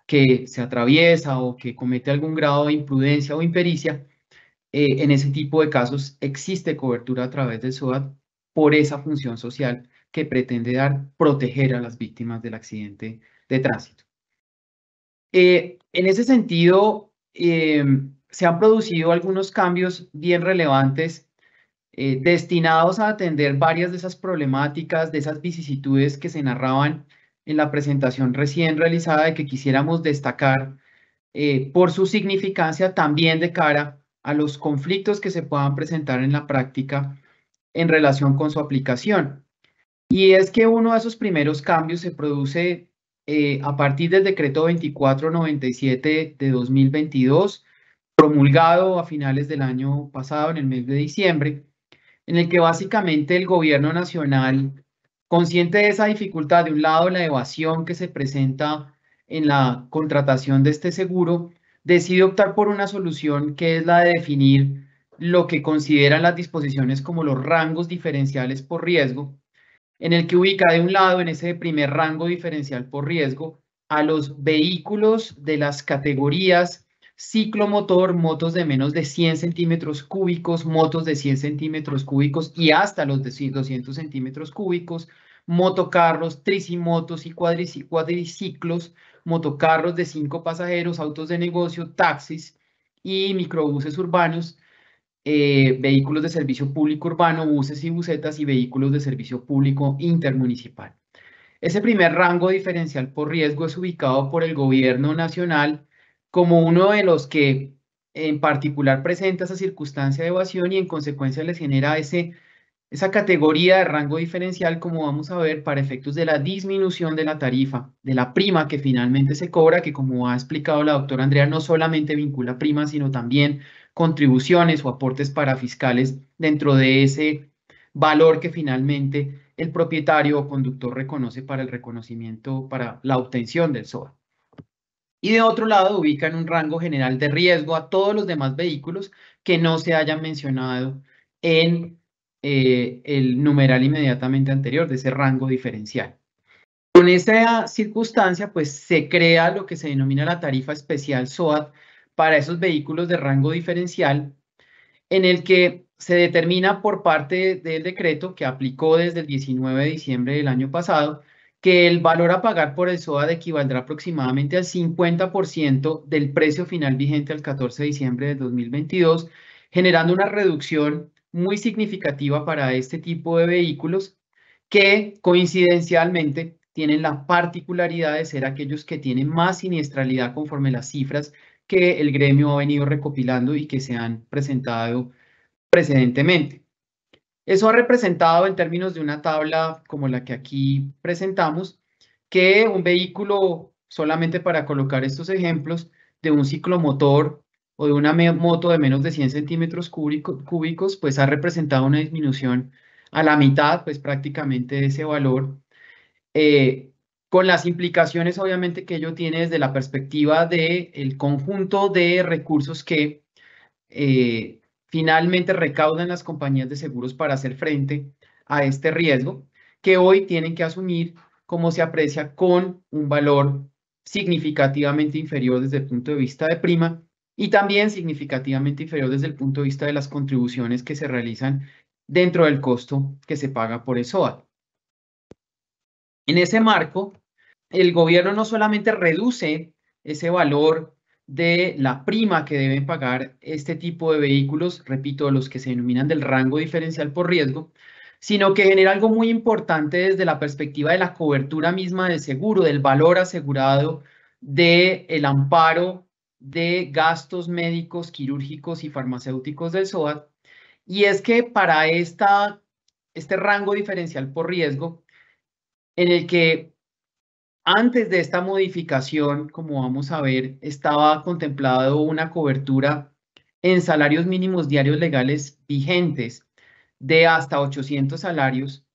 que se atraviesa o que comete algún grado de imprudencia o impericia, eh, en ese tipo de casos existe cobertura a través del SOAT por esa función social que pretende dar proteger a las víctimas del accidente de tránsito. Eh, en ese sentido, eh, se han producido algunos cambios bien relevantes destinados a atender varias de esas problemáticas, de esas vicisitudes que se narraban en la presentación recién realizada de que quisiéramos destacar eh, por su significancia también de cara a los conflictos que se puedan presentar en la práctica en relación con su aplicación. Y es que uno de esos primeros cambios se produce eh, a partir del decreto 2497 de 2022, promulgado a finales del año pasado, en el mes de diciembre, en el que básicamente el gobierno nacional Consciente de esa dificultad, de un lado la evasión que se presenta en la contratación de este seguro, decide optar por una solución que es la de definir lo que consideran las disposiciones como los rangos diferenciales por riesgo, en el que ubica de un lado en ese primer rango diferencial por riesgo a los vehículos de las categorías ciclomotor, motos de menos de 100 centímetros cúbicos, motos de 100 centímetros cúbicos y hasta los de 200 centímetros cúbicos, motocarros, tricimotos y cuadriciclos, motocarros de cinco pasajeros, autos de negocio, taxis y microbuses urbanos, eh, vehículos de servicio público urbano, buses y busetas y vehículos de servicio público intermunicipal. Ese primer rango diferencial por riesgo es ubicado por el gobierno nacional como uno de los que en particular presenta esa circunstancia de evasión y en consecuencia les genera ese, esa categoría de rango diferencial, como vamos a ver, para efectos de la disminución de la tarifa, de la prima que finalmente se cobra, que como ha explicado la doctora Andrea, no solamente vincula prima, sino también contribuciones o aportes para fiscales dentro de ese valor que finalmente el propietario o conductor reconoce para el reconocimiento, para la obtención del SOA. Y de otro lado, ubican un rango general de riesgo a todos los demás vehículos que no se hayan mencionado en eh, el numeral inmediatamente anterior de ese rango diferencial. Con esa circunstancia, pues se crea lo que se denomina la tarifa especial SOAT para esos vehículos de rango diferencial, en el que se determina por parte del decreto que aplicó desde el 19 de diciembre del año pasado que el valor a pagar por el SOAD equivaldrá aproximadamente al 50% del precio final vigente al 14 de diciembre de 2022, generando una reducción muy significativa para este tipo de vehículos que coincidencialmente tienen la particularidad de ser aquellos que tienen más siniestralidad conforme las cifras que el gremio ha venido recopilando y que se han presentado precedentemente. Eso ha representado en términos de una tabla como la que aquí presentamos, que un vehículo, solamente para colocar estos ejemplos, de un ciclomotor o de una moto de menos de 100 centímetros cúbicos, pues ha representado una disminución a la mitad, pues prácticamente de ese valor, eh, con las implicaciones obviamente que ello tiene desde la perspectiva del conjunto de recursos que eh, Finalmente recaudan las compañías de seguros para hacer frente a este riesgo que hoy tienen que asumir como se aprecia con un valor significativamente inferior desde el punto de vista de prima y también significativamente inferior desde el punto de vista de las contribuciones que se realizan dentro del costo que se paga por ESOA. En ese marco, el gobierno no solamente reduce ese valor de la prima que deben pagar este tipo de vehículos, repito, los que se denominan del rango diferencial por riesgo, sino que genera algo muy importante desde la perspectiva de la cobertura misma del seguro, del valor asegurado, del el amparo de gastos médicos, quirúrgicos y farmacéuticos del SOAT. Y es que para esta, este rango diferencial por riesgo, en el que antes de esta modificación, como vamos a ver, estaba contemplado una cobertura en salarios mínimos diarios legales vigentes de hasta 800 salarios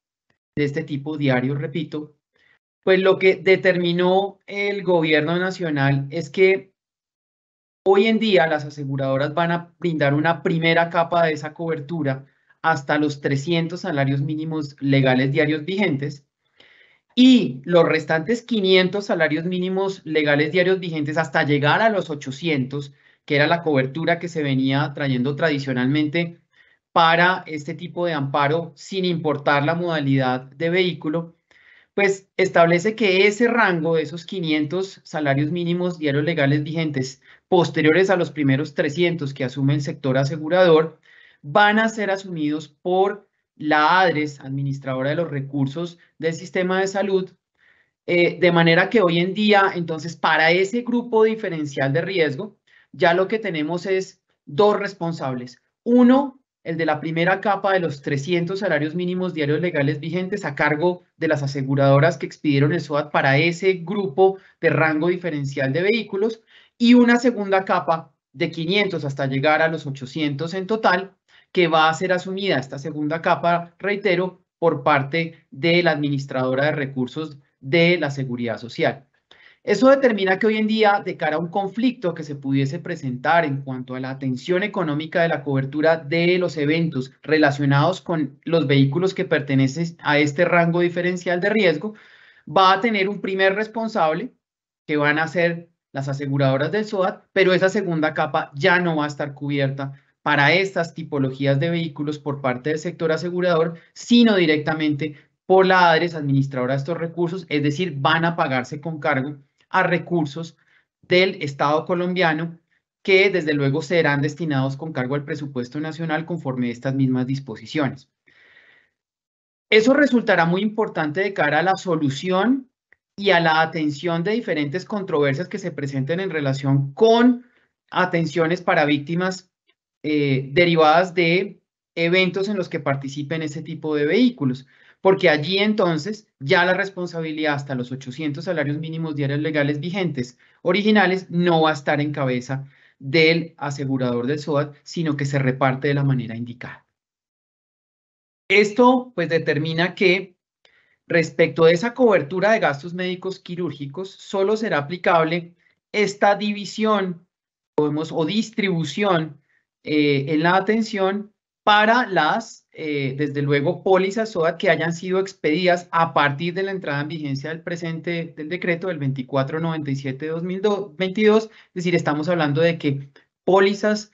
de este tipo diario, repito, pues lo que determinó el gobierno nacional es que hoy en día las aseguradoras van a brindar una primera capa de esa cobertura hasta los 300 salarios mínimos legales diarios vigentes y los restantes 500 salarios mínimos legales diarios vigentes hasta llegar a los 800, que era la cobertura que se venía trayendo tradicionalmente para este tipo de amparo sin importar la modalidad de vehículo, pues establece que ese rango de esos 500 salarios mínimos diarios legales vigentes posteriores a los primeros 300 que asume el sector asegurador van a ser asumidos por la ADRES, administradora de los recursos del sistema de salud, eh, de manera que hoy en día, entonces, para ese grupo diferencial de riesgo, ya lo que tenemos es dos responsables. Uno, el de la primera capa de los 300 salarios mínimos diarios legales vigentes a cargo de las aseguradoras que expidieron el SOAT para ese grupo de rango diferencial de vehículos y una segunda capa de 500 hasta llegar a los 800 en total que va a ser asumida esta segunda capa, reitero, por parte de la administradora de recursos de la seguridad social. Eso determina que hoy en día, de cara a un conflicto que se pudiese presentar en cuanto a la atención económica de la cobertura de los eventos relacionados con los vehículos que pertenecen a este rango diferencial de riesgo, va a tener un primer responsable, que van a ser las aseguradoras del SOAT, pero esa segunda capa ya no va a estar cubierta para estas tipologías de vehículos por parte del sector asegurador, sino directamente por la ADRES, administradora de estos recursos, es decir, van a pagarse con cargo a recursos del Estado colombiano que desde luego serán destinados con cargo al presupuesto nacional conforme a estas mismas disposiciones. Eso resultará muy importante de cara a la solución y a la atención de diferentes controversias que se presenten en relación con atenciones para víctimas eh, derivadas de eventos en los que participen ese tipo de vehículos, porque allí entonces ya la responsabilidad hasta los 800 salarios mínimos diarios legales vigentes originales no va a estar en cabeza del asegurador del SOAT, sino que se reparte de la manera indicada. Esto pues determina que respecto de esa cobertura de gastos médicos quirúrgicos solo será aplicable esta división o distribución eh, en la atención para las, eh, desde luego, pólizas SOAT que hayan sido expedidas a partir de la entrada en vigencia del presente del decreto del 2497-2022. Es decir, estamos hablando de que pólizas,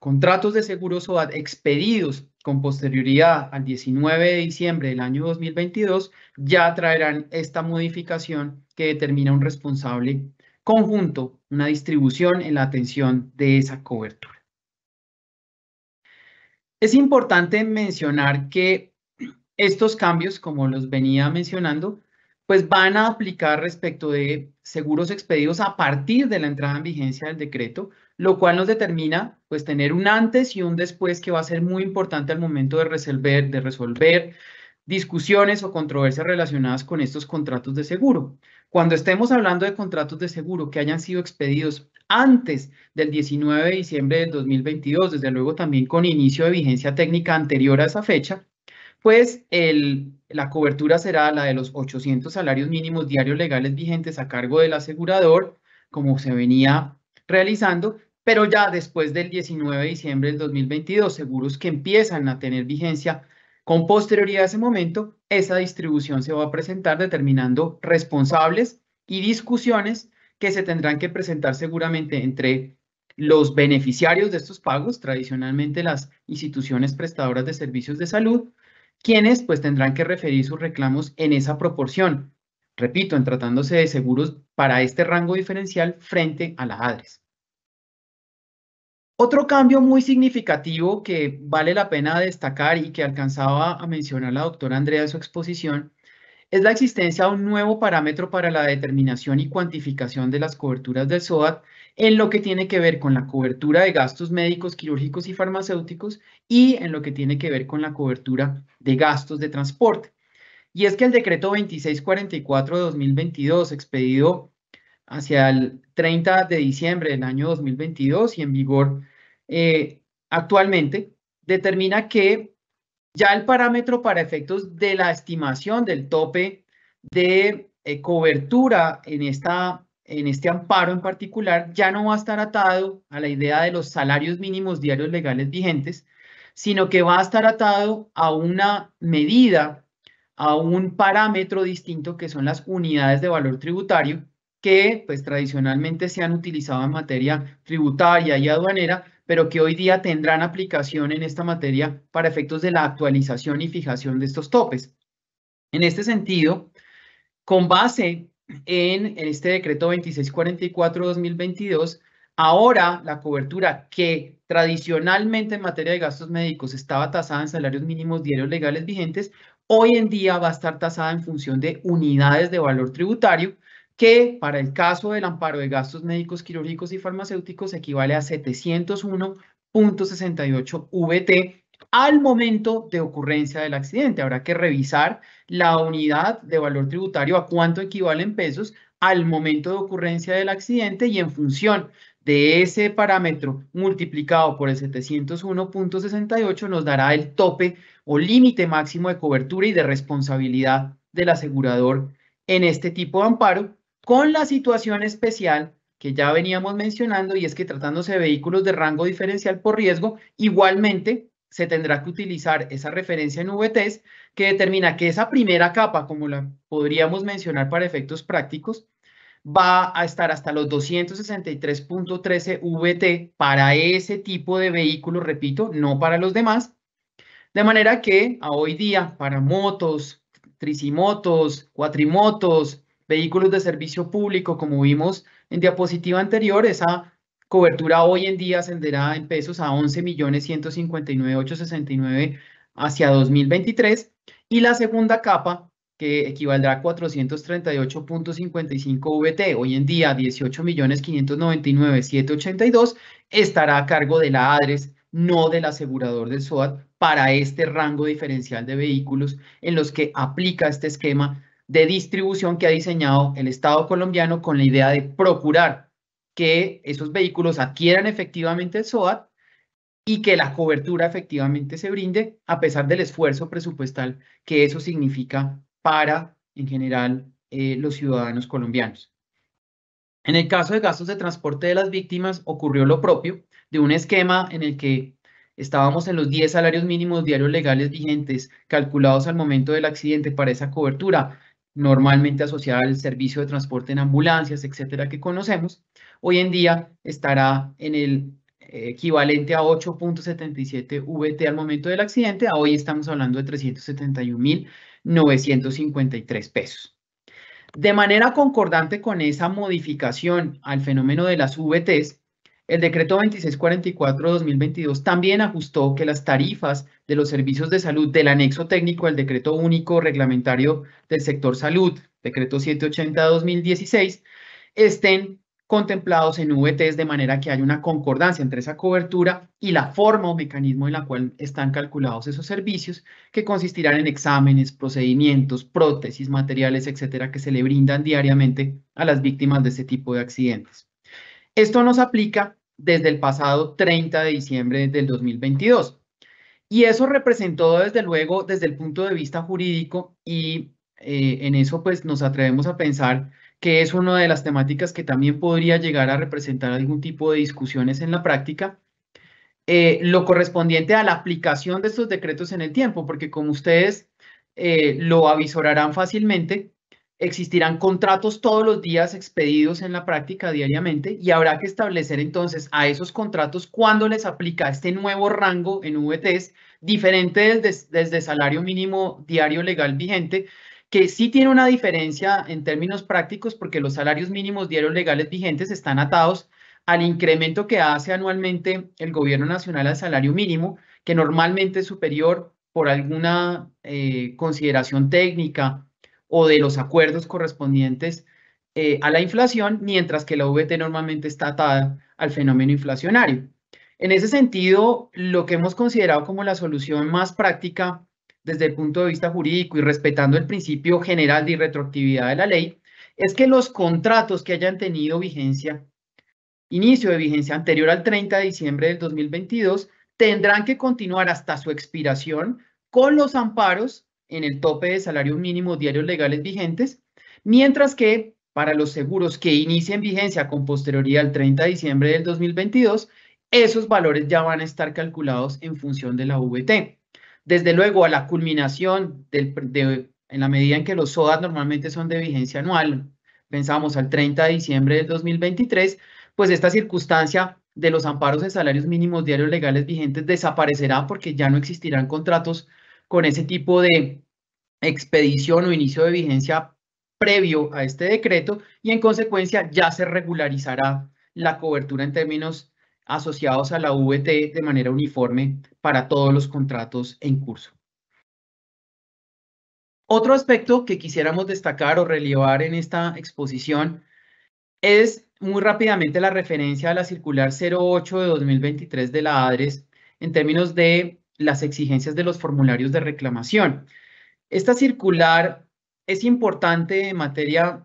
contratos de seguro SOAT expedidos con posterioridad al 19 de diciembre del año 2022 ya traerán esta modificación que determina un responsable conjunto, una distribución en la atención de esa cobertura. Es importante mencionar que estos cambios, como los venía mencionando, pues van a aplicar respecto de seguros expedidos a partir de la entrada en vigencia del decreto, lo cual nos determina pues tener un antes y un después que va a ser muy importante al momento de resolver, de resolver discusiones o controversias relacionadas con estos contratos de seguro. Cuando estemos hablando de contratos de seguro que hayan sido expedidos antes del 19 de diciembre del 2022, desde luego también con inicio de vigencia técnica anterior a esa fecha, pues la cobertura será la de los 800 salarios mínimos diarios legales vigentes a cargo del asegurador, como se venía realizando, pero ya después del 19 de diciembre del 2022, seguros que empiezan a tener vigencia con posterioridad a ese momento, esa distribución se va a presentar determinando responsables y discusiones que se tendrán que presentar seguramente entre los beneficiarios de estos pagos, tradicionalmente las instituciones prestadoras de servicios de salud, quienes pues tendrán que referir sus reclamos en esa proporción, repito, en tratándose de seguros para este rango diferencial frente a la ADRES. Otro cambio muy significativo que vale la pena destacar y que alcanzaba a mencionar la doctora Andrea en su exposición es la existencia de un nuevo parámetro para la determinación y cuantificación de las coberturas del SOAT en lo que tiene que ver con la cobertura de gastos médicos, quirúrgicos y farmacéuticos y en lo que tiene que ver con la cobertura de gastos de transporte. Y es que el decreto 2644 de 2022, expedido hacia el 30 de diciembre del año 2022 y en vigor eh, actualmente determina que ya el parámetro para efectos de la estimación del tope de eh, cobertura en, esta, en este amparo en particular ya no va a estar atado a la idea de los salarios mínimos diarios legales vigentes, sino que va a estar atado a una medida, a un parámetro distinto que son las unidades de valor tributario que pues tradicionalmente se han utilizado en materia tributaria y aduanera pero que hoy día tendrán aplicación en esta materia para efectos de la actualización y fijación de estos topes. En este sentido, con base en este decreto 2644-2022, ahora la cobertura que tradicionalmente en materia de gastos médicos estaba tasada en salarios mínimos diarios legales vigentes, hoy en día va a estar tasada en función de unidades de valor tributario que para el caso del amparo de gastos médicos, quirúrgicos y farmacéuticos equivale a 701.68 VT al momento de ocurrencia del accidente. Habrá que revisar la unidad de valor tributario a cuánto equivalen pesos al momento de ocurrencia del accidente y en función de ese parámetro multiplicado por el 701.68 nos dará el tope o límite máximo de cobertura y de responsabilidad del asegurador en este tipo de amparo con la situación especial que ya veníamos mencionando y es que tratándose de vehículos de rango diferencial por riesgo, igualmente se tendrá que utilizar esa referencia en VTs que determina que esa primera capa, como la podríamos mencionar para efectos prácticos, va a estar hasta los 263.13 VT para ese tipo de vehículos, repito, no para los demás. De manera que a hoy día, para motos, tricimotos, cuatrimotos, vehículos de servicio público, como vimos en diapositiva anterior, esa cobertura hoy en día ascenderá en pesos a 11.159.869 hacia 2023 y la segunda capa que equivaldrá a 438.55 VT, hoy en día 18.599.782, estará a cargo de la ADRES, no del asegurador del SOAT, para este rango diferencial de vehículos en los que aplica este esquema de distribución que ha diseñado el Estado colombiano con la idea de procurar que esos vehículos adquieran efectivamente el SOAT y que la cobertura efectivamente se brinde a pesar del esfuerzo presupuestal que eso significa para, en general, eh, los ciudadanos colombianos. En el caso de gastos de transporte de las víctimas ocurrió lo propio de un esquema en el que estábamos en los 10 salarios mínimos diarios legales vigentes calculados al momento del accidente para esa cobertura normalmente asociada al servicio de transporte en ambulancias, etcétera, que conocemos, hoy en día estará en el equivalente a 8.77 VT al momento del accidente, hoy estamos hablando de 371.953 pesos. De manera concordante con esa modificación al fenómeno de las VTs, el decreto 2644-2022 también ajustó que las tarifas de los servicios de salud del anexo técnico del decreto único reglamentario del sector salud, decreto 780-2016, estén contemplados en VTs e de manera que haya una concordancia entre esa cobertura y la forma o mecanismo en la cual están calculados esos servicios, que consistirán en exámenes, procedimientos, prótesis, materiales, etcétera, que se le brindan diariamente a las víctimas de este tipo de accidentes. Esto nos aplica desde el pasado 30 de diciembre del 2022. Y eso representó desde luego desde el punto de vista jurídico y eh, en eso pues nos atrevemos a pensar que es una de las temáticas que también podría llegar a representar algún tipo de discusiones en la práctica, eh, lo correspondiente a la aplicación de estos decretos en el tiempo, porque como ustedes eh, lo avisorarán fácilmente, existirán contratos todos los días expedidos en la práctica diariamente y habrá que establecer entonces a esos contratos cuándo les aplica este nuevo rango en VTs, diferente desde, salario mínimo diario legal vigente, que sí tiene una diferencia en términos prácticos porque los salarios mínimos diarios legales vigentes están atados al incremento que hace anualmente el gobierno nacional al salario mínimo, que normalmente es superior por alguna eh, consideración técnica o de los acuerdos correspondientes eh, a la inflación, mientras que la VT normalmente está atada al fenómeno inflacionario. En ese sentido, lo que hemos considerado como la solución más práctica desde el punto de vista jurídico y respetando el principio general de irretroactividad de la ley, es que los contratos que hayan tenido vigencia, inicio de vigencia anterior al 30 de diciembre del 2022, tendrán que continuar hasta su expiración con los amparos en el tope de salarios mínimos diarios legales vigentes, mientras que para los seguros que inicien vigencia con posterioridad al 30 de diciembre del 2022, esos valores ya van a estar calculados en función de la VT. Desde luego, a la culminación, del, de, en la medida en que los SODAS normalmente son de vigencia anual, pensamos al 30 de diciembre del 2023, pues esta circunstancia de los amparos de salarios mínimos diarios legales vigentes desaparecerá porque ya no existirán contratos con ese tipo de expedición o inicio de vigencia previo a este decreto y en consecuencia ya se regularizará la cobertura en términos asociados a la VT de manera uniforme para todos los contratos en curso. Otro aspecto que quisiéramos destacar o relevar en esta exposición es muy rápidamente la referencia a la circular 08 de 2023 de la ADRES en términos de las exigencias de los formularios de reclamación. Esta circular es importante en materia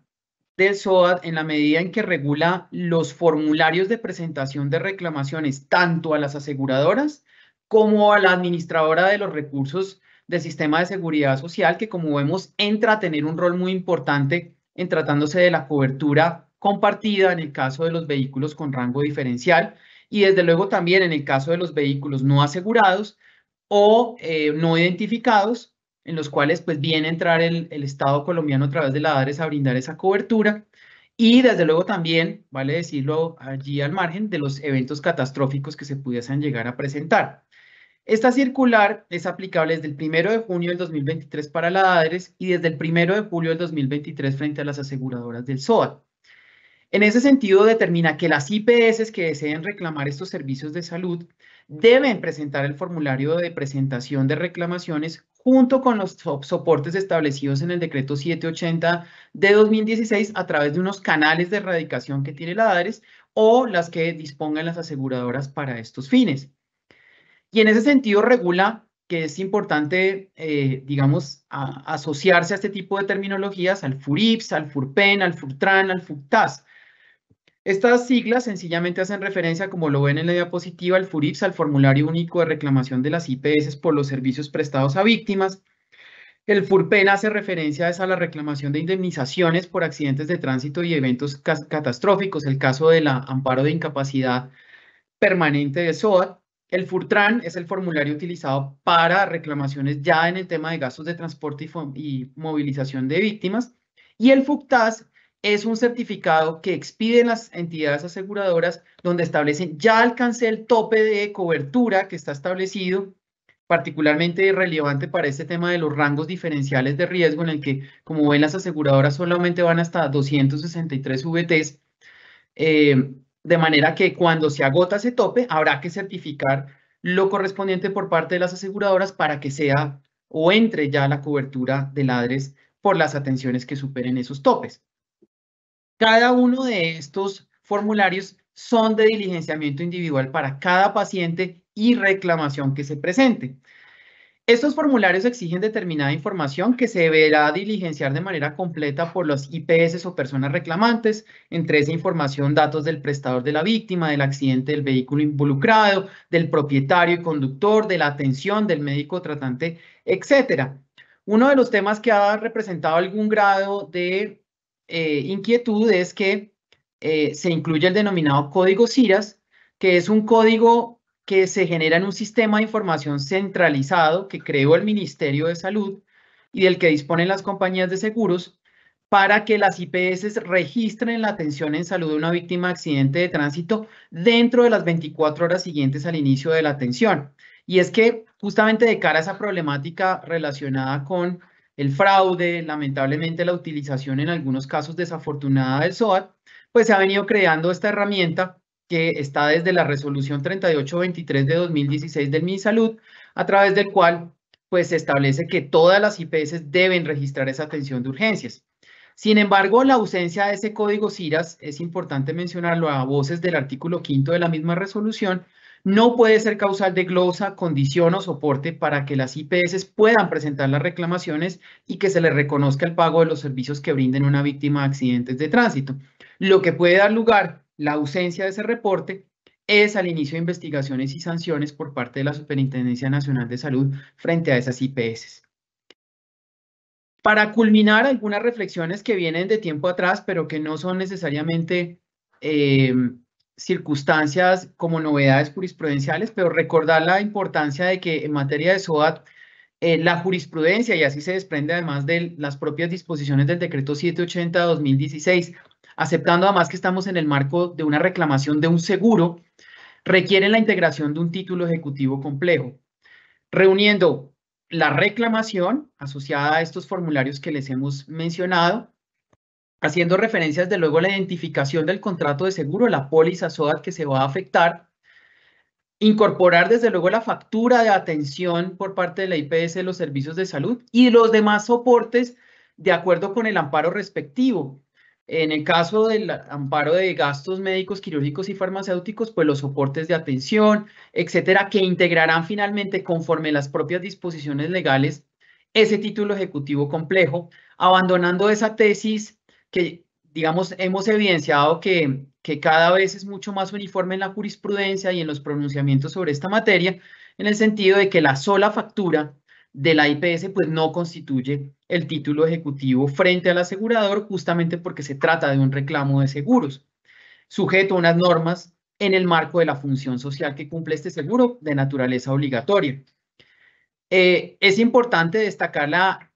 del SOAD en la medida en que regula los formularios de presentación de reclamaciones tanto a las aseguradoras como a la administradora de los recursos del sistema de seguridad social, que como vemos entra a tener un rol muy importante en tratándose de la cobertura compartida en el caso de los vehículos con rango diferencial y desde luego también en el caso de los vehículos no asegurados, o eh, no identificados, en los cuales pues viene a entrar el, Estado colombiano a través de la ADRES a brindar esa cobertura. Y desde luego también, vale decirlo allí al margen, de los eventos catastróficos que se pudiesen llegar a presentar. Esta circular es aplicable desde el 1 de junio del 2023 para la ADRES y desde el 1 de julio del 2023 frente a las aseguradoras del SOAT. En ese sentido, determina que las IPS que deseen reclamar estos servicios de salud deben presentar el formulario de presentación de reclamaciones junto con los soportes establecidos en el decreto 780 de 2016 a través de unos canales de erradicación que tiene la ADRES o las que dispongan las aseguradoras para estos fines. Y en ese sentido regula que es importante, eh, digamos, asociarse a este tipo de terminologías, al FURIPS, al FURPEN, al FURTRAN, al FUCTAS. Estas siglas sencillamente hacen referencia, como lo ven en la diapositiva, al FURIPS, al Formulario Único de Reclamación de las IPS por los servicios prestados a víctimas. El FURPEN hace referencia a la reclamación de indemnizaciones por accidentes de tránsito y eventos catastróficos, el caso del amparo de incapacidad permanente de SOAT. El FURTRAN es el formulario utilizado para reclamaciones ya en el tema de gastos de transporte y movilización de víctimas. Y el FUCTAS es un certificado que expiden las entidades aseguradoras donde establecen ya alcancé el tope de cobertura que está establecido, particularmente relevante para este tema de los rangos diferenciales de riesgo en el que, como ven, las aseguradoras solamente van hasta 263 VTs. Eh, de manera que cuando se agota ese tope, habrá que certificar lo correspondiente por parte de las aseguradoras para que sea o entre ya la cobertura de ladres por las atenciones que superen esos topes. Cada uno de estos formularios son de diligenciamiento individual para cada paciente y reclamación que se presente. Estos formularios exigen determinada información que se deberá diligenciar de manera completa por los IPS o personas reclamantes, entre esa información datos del prestador de la víctima, del accidente del vehículo involucrado, del propietario y conductor, de la atención del médico tratante, etc. Uno de los temas que ha representado algún grado de eh, inquietud es que eh, se incluye el denominado código CIRAS, que es un código que se genera en un sistema de información centralizado que creó el Ministerio de Salud y del que disponen las compañías de seguros para que las IPS registren la atención en salud de una víctima de accidente de tránsito dentro de las 24 horas siguientes al inicio de la atención. Y es que justamente de cara a esa problemática relacionada con el fraude, lamentablemente la utilización en algunos casos desafortunada del SOAT, pues se ha venido creando esta herramienta que está desde la resolución 3823 de 2016 del salud a través del cual pues se establece que todas las IPS deben registrar esa atención de urgencias. Sin embargo, la ausencia de ese código CIRAS, es importante mencionarlo a voces del artículo 5 de la misma resolución, no puede ser causal de glosa, condición o soporte para que las IPS puedan presentar las reclamaciones y que se les reconozca el pago de los servicios que brinden una víctima de accidentes de tránsito. Lo que puede dar lugar la ausencia de ese reporte es al inicio de investigaciones y sanciones por parte de la Superintendencia Nacional de Salud frente a esas IPS. Para culminar algunas reflexiones que vienen de tiempo atrás, pero que no son necesariamente eh, circunstancias como novedades jurisprudenciales, pero recordar la importancia de que en materia de SOAT, eh, la jurisprudencia, y así se desprende además de las propias disposiciones del decreto 780 2016, aceptando además que estamos en el marco de una reclamación de un seguro, requiere la integración de un título ejecutivo complejo, reuniendo la reclamación asociada a estos formularios que les hemos mencionado, haciendo referencias de luego a la identificación del contrato de seguro, la póliza SOAT que se va a afectar, incorporar desde luego la factura de atención por parte de la IPS de los servicios de salud y los demás soportes de acuerdo con el amparo respectivo. En el caso del amparo de gastos médicos, quirúrgicos y farmacéuticos, pues los soportes de atención, etcétera, que integrarán finalmente conforme las propias disposiciones legales ese título ejecutivo complejo, abandonando esa tesis que, digamos, hemos evidenciado que, que cada vez es mucho más uniforme en la jurisprudencia y en los pronunciamientos sobre esta materia, en el sentido de que la sola factura de la IPS pues no constituye el título ejecutivo frente al asegurador justamente porque se trata de un reclamo de seguros, sujeto a unas normas en el marco de la función social que cumple este seguro de naturaleza obligatoria. Eh, es importante destacar la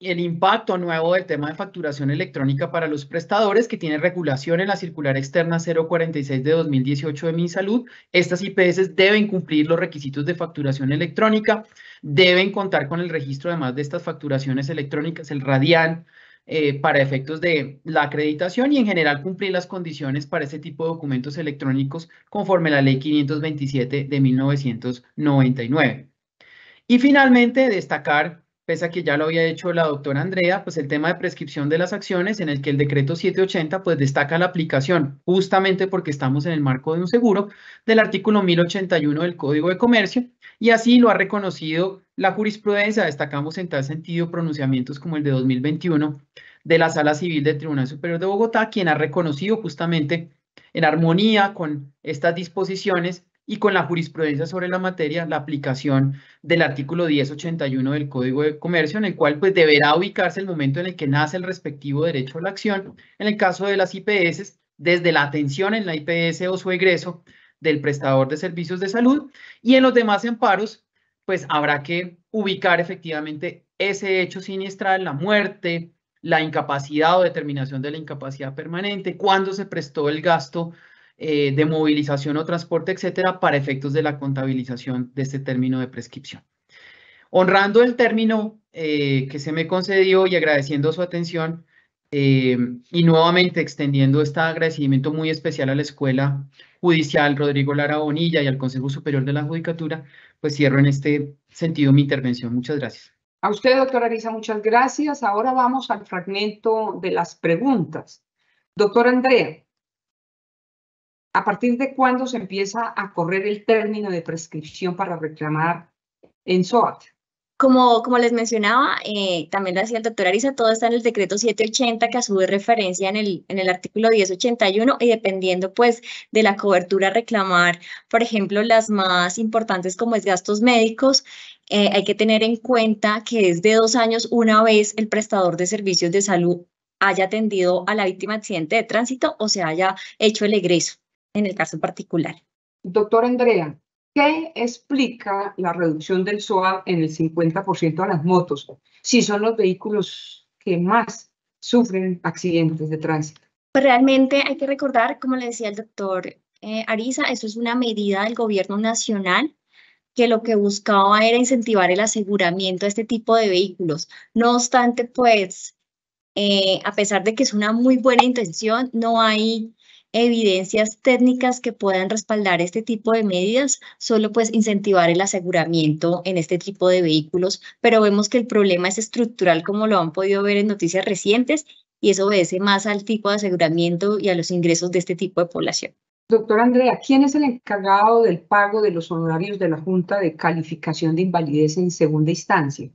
el impacto nuevo del tema de facturación electrónica para los prestadores que tiene regulación en la circular externa 046 de 2018 de salud. Estas IPS deben cumplir los requisitos de facturación electrónica, deben contar con el registro además de estas facturaciones electrónicas, el radial, eh, para efectos de la acreditación y en general cumplir las condiciones para este tipo de documentos electrónicos conforme la ley 527 de 1999. Y finalmente, destacar pese a que ya lo había hecho la doctora Andrea, pues el tema de prescripción de las acciones en el que el decreto 780 pues destaca la aplicación, justamente porque estamos en el marco de un seguro, del artículo 1081 del Código de Comercio, y así lo ha reconocido la jurisprudencia, destacamos en tal sentido pronunciamientos como el de 2021 de la Sala Civil del Tribunal Superior de Bogotá, quien ha reconocido justamente en armonía con estas disposiciones y con la jurisprudencia sobre la materia, la aplicación del artículo 1081 del Código de Comercio, en el cual pues, deberá ubicarse el momento en el que nace el respectivo derecho a la acción, en el caso de las IPS, desde la atención en la IPS o su egreso del prestador de servicios de salud, y en los demás amparos, pues habrá que ubicar efectivamente ese hecho siniestral, la muerte, la incapacidad o determinación de la incapacidad permanente, cuando se prestó el gasto eh, de movilización o transporte, etcétera, para efectos de la contabilización de este término de prescripción. Honrando el término eh, que se me concedió y agradeciendo su atención, eh, y nuevamente extendiendo este agradecimiento muy especial a la Escuela Judicial Rodrigo Lara Bonilla y al Consejo Superior de la Judicatura, pues cierro en este sentido mi intervención. Muchas gracias. A usted, doctora Arisa, muchas gracias. Ahora vamos al fragmento de las preguntas. Doctor Andrea, ¿A partir de cuándo se empieza a correr el término de prescripción para reclamar en SOAT? Como, les mencionaba, eh, también lo decía el doctor Ariza, todo está en el decreto 780 que a su referencia en el, en el artículo 1081 y dependiendo pues de la cobertura reclamar, por ejemplo, las más importantes como es gastos médicos, eh, hay que tener en cuenta que es de dos años una vez el prestador de servicios de salud haya atendido a la víctima de accidente de tránsito o se haya hecho el egreso en el caso particular. Doctor Andrea, ¿qué explica la reducción del SOA en el 50% a las motos, si son los vehículos que más sufren accidentes de tránsito? Pues realmente hay que recordar, como le decía el doctor eh, Ariza, eso es una medida del gobierno nacional que lo que buscaba era incentivar el aseguramiento de este tipo de vehículos. No obstante, pues, eh, a pesar de que es una muy buena intención, no hay evidencias técnicas que puedan respaldar este tipo de medidas, solo pues incentivar el aseguramiento en este tipo de vehículos, pero vemos que el problema es estructural como lo han podido ver en noticias recientes y eso obedece más al tipo de aseguramiento y a los ingresos de este tipo de población. Doctor Andrea, ¿quién es el encargado del pago de los honorarios de la Junta de Calificación de Invalidez en segunda instancia?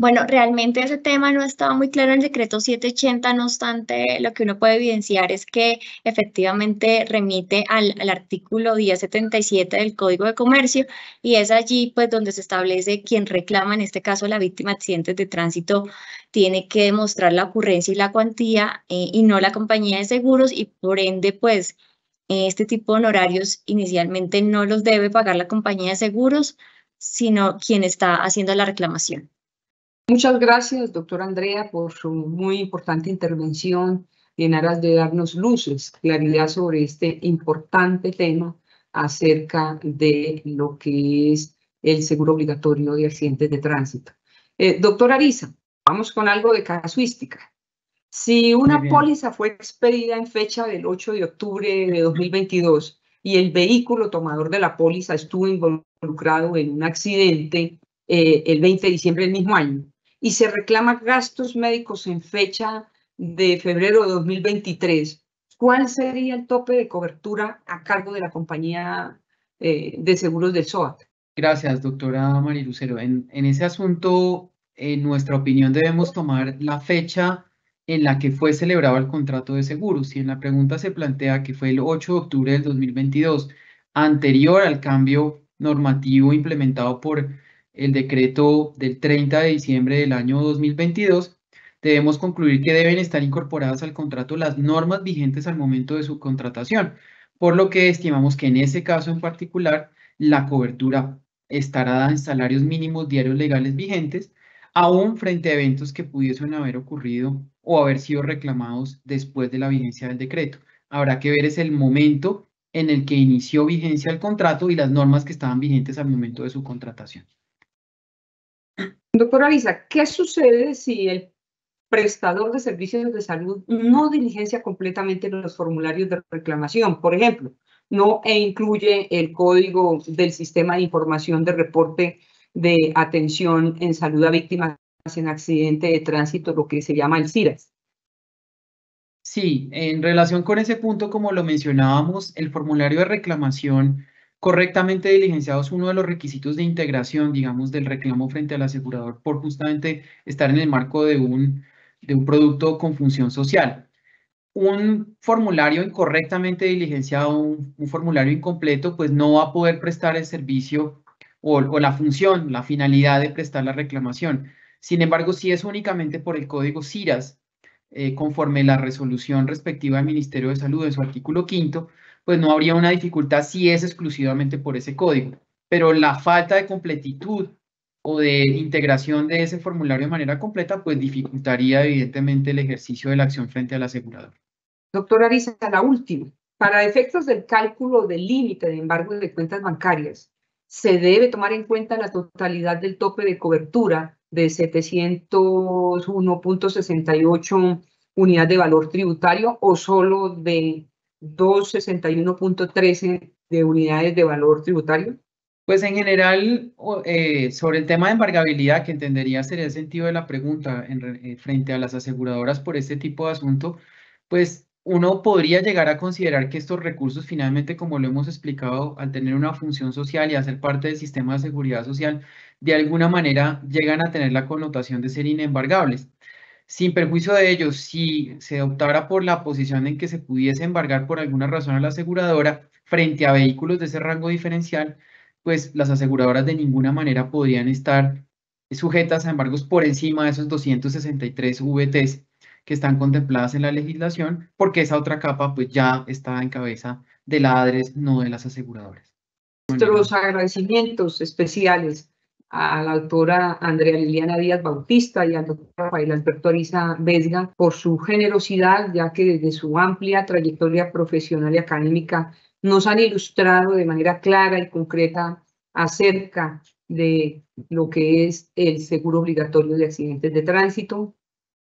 Bueno, realmente ese tema no estaba muy claro en el decreto 780, no obstante, lo que uno puede evidenciar es que efectivamente remite al, al, artículo 1077 del Código de Comercio y es allí pues donde se establece quien reclama, en este caso la víctima de accidentes de tránsito, tiene que demostrar la ocurrencia y la cuantía eh, y no la compañía de seguros y por ende pues este tipo de honorarios inicialmente no los debe pagar la compañía de seguros, sino quien está haciendo la reclamación. Muchas gracias, doctora Andrea, por su muy importante intervención en aras de darnos luces, claridad sobre este importante tema acerca de lo que es el seguro obligatorio de accidentes de tránsito. Eh, doctora Arisa, vamos con algo de casuística. Si una póliza fue expedida en fecha del 8 de octubre de 2022 y el vehículo tomador de la póliza estuvo involucrado en un accidente eh, el 20 de diciembre del mismo año, y se reclama gastos médicos en fecha de febrero de 2023. ¿Cuál sería el tope de cobertura a cargo de la compañía eh, de seguros del SOAT? Gracias, doctora Marilucero. En, en ese asunto, en nuestra opinión, debemos tomar la fecha en la que fue celebrado el contrato de seguros. Si en la pregunta se plantea que fue el 8 de octubre del 2022, anterior al cambio normativo implementado por el decreto del 30 de diciembre del año 2022, debemos concluir que deben estar incorporadas al contrato las normas vigentes al momento de su contratación, por lo que estimamos que en ese caso en particular la cobertura estará dada en salarios mínimos diarios legales vigentes, aún frente a eventos que pudiesen haber ocurrido o haber sido reclamados después de la vigencia del decreto. Habrá que ver es el momento en el que inició vigencia el contrato y las normas que estaban vigentes al momento de su contratación. Doctora Lisa, ¿qué sucede si el prestador de servicios de salud no diligencia completamente los formularios de reclamación? Por ejemplo, no e incluye el código del sistema de información de reporte de atención en salud a víctimas en accidente de tránsito, lo que se llama el CIRAS. Sí, en relación con ese punto, como lo mencionábamos, el formulario de reclamación correctamente diligenciado es uno de los requisitos de integración, digamos, del reclamo frente al asegurador por justamente estar en el marco de un, de un producto con función social. Un formulario incorrectamente diligenciado, un, formulario incompleto, pues no va a poder prestar el servicio o, la función, la finalidad de prestar la reclamación. Sin embargo, si es únicamente por el código CIRAS, eh, conforme la resolución respectiva del Ministerio de Salud en su artículo quinto, pues no habría una dificultad si es exclusivamente por ese código. Pero la falta de completitud o de integración de ese formulario de manera completa, pues dificultaría evidentemente el ejercicio de la acción frente al asegurador. Doctora Arisa, la última. Para efectos del cálculo del límite de embargo de cuentas bancarias, se debe tomar en cuenta la totalidad del tope de cobertura de 701.68 unidad de valor tributario o solo de 261.13 de unidades de valor tributario? Pues en general, eh, sobre el tema de embargabilidad, que entendería sería el sentido de la pregunta eh, frente a las aseguradoras por este tipo de asunto, pues uno podría llegar a considerar que estos recursos finalmente, como lo hemos explicado, al tener una función social y hacer parte del sistema de seguridad social, de alguna manera llegan a tener la connotación de ser inembargables. Sin perjuicio de ello, si se optara por la posición en que se pudiese embargar por alguna razón a la aseguradora frente a vehículos de ese rango diferencial, pues las aseguradoras de ninguna manera podrían estar sujetas a embargos por encima de esos 263 VTs que están contempladas en la legislación, porque esa otra capa pues ya está en cabeza de la ADRES, no de las aseguradoras. Nuestros agradecimientos especiales a la autora Andrea Liliana Díaz Bautista y al doctor Rafael Alberto Ariza Vesga por su generosidad, ya que desde su amplia trayectoria profesional y académica nos han ilustrado de manera clara y concreta acerca de lo que es el seguro obligatorio de accidentes de tránsito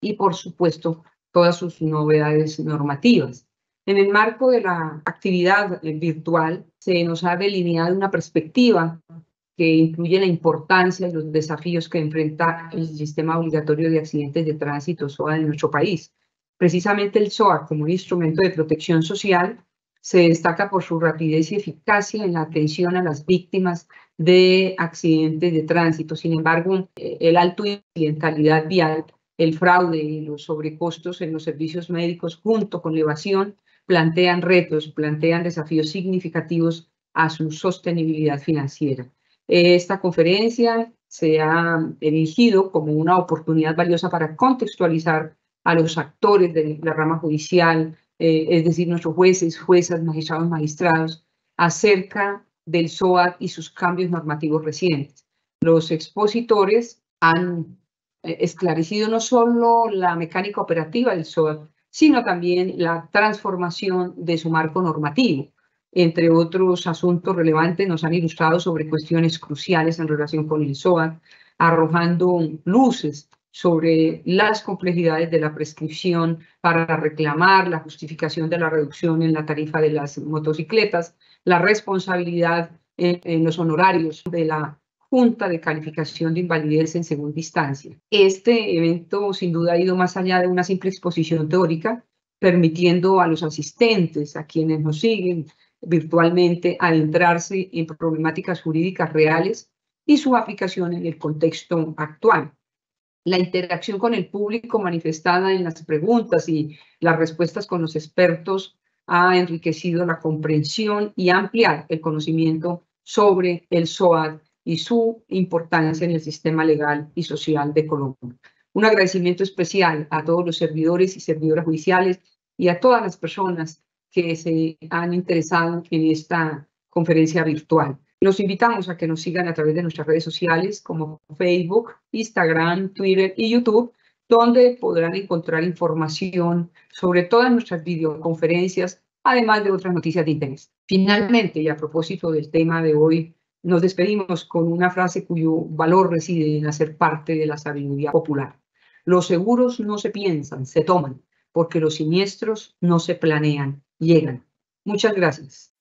y, por supuesto, todas sus novedades normativas. En el marco de la actividad eh, virtual se nos ha delineado una perspectiva que incluye la importancia y los desafíos que enfrenta el sistema obligatorio de accidentes de tránsito SOA en nuestro país. Precisamente el SOA como un instrumento de protección social se destaca por su rapidez y eficacia en la atención a las víctimas de accidentes de tránsito. Sin embargo, el alto incidentalidad vial, el fraude y los sobrecostos en los servicios médicos junto con la evasión plantean retos, plantean desafíos significativos a su sostenibilidad financiera. Eh, esta conferencia se ha erigido como una oportunidad valiosa para contextualizar a los actores de la rama judicial, eh, es decir, nuestros jueces, juezas, magistrados, magistrados, acerca del SOAT y sus cambios normativos recientes. Los expositores han eh, esclarecido no solo la mecánica operativa del SOAT, sino también la transformación de su marco normativo, entre otros asuntos relevantes, nos han ilustrado sobre cuestiones cruciales en relación con el SOA, arrojando luces sobre las complejidades de la prescripción para reclamar la justificación de la reducción en la tarifa de las motocicletas, la responsabilidad en, los honorarios de la Junta de Calificación de Invalidez en segunda instancia. Este evento sin duda ha ido más allá de una simple exposición teórica, permitiendo a los asistentes, a quienes nos siguen, virtualmente, adentrarse en problemáticas jurídicas reales y su aplicación en el contexto actual. La interacción con el público manifestada en las preguntas y las respuestas con los expertos ha enriquecido la comprensión y ampliar el conocimiento sobre el SOAD y su importancia en el sistema legal y social de Colombia. Un agradecimiento especial a todos los servidores y servidoras judiciales y a todas las personas que se han interesado en esta conferencia virtual. Los invitamos a que nos sigan a través de nuestras redes sociales como Facebook, Instagram, Twitter y YouTube, donde podrán encontrar información sobre todas nuestras videoconferencias, además de otras noticias de interés. Finalmente, y a propósito del tema de hoy, nos despedimos con una frase cuyo valor reside en hacer parte de la sabiduría popular. Los seguros no se piensan, se toman, porque los siniestros no se planean, llegan. Muchas gracias.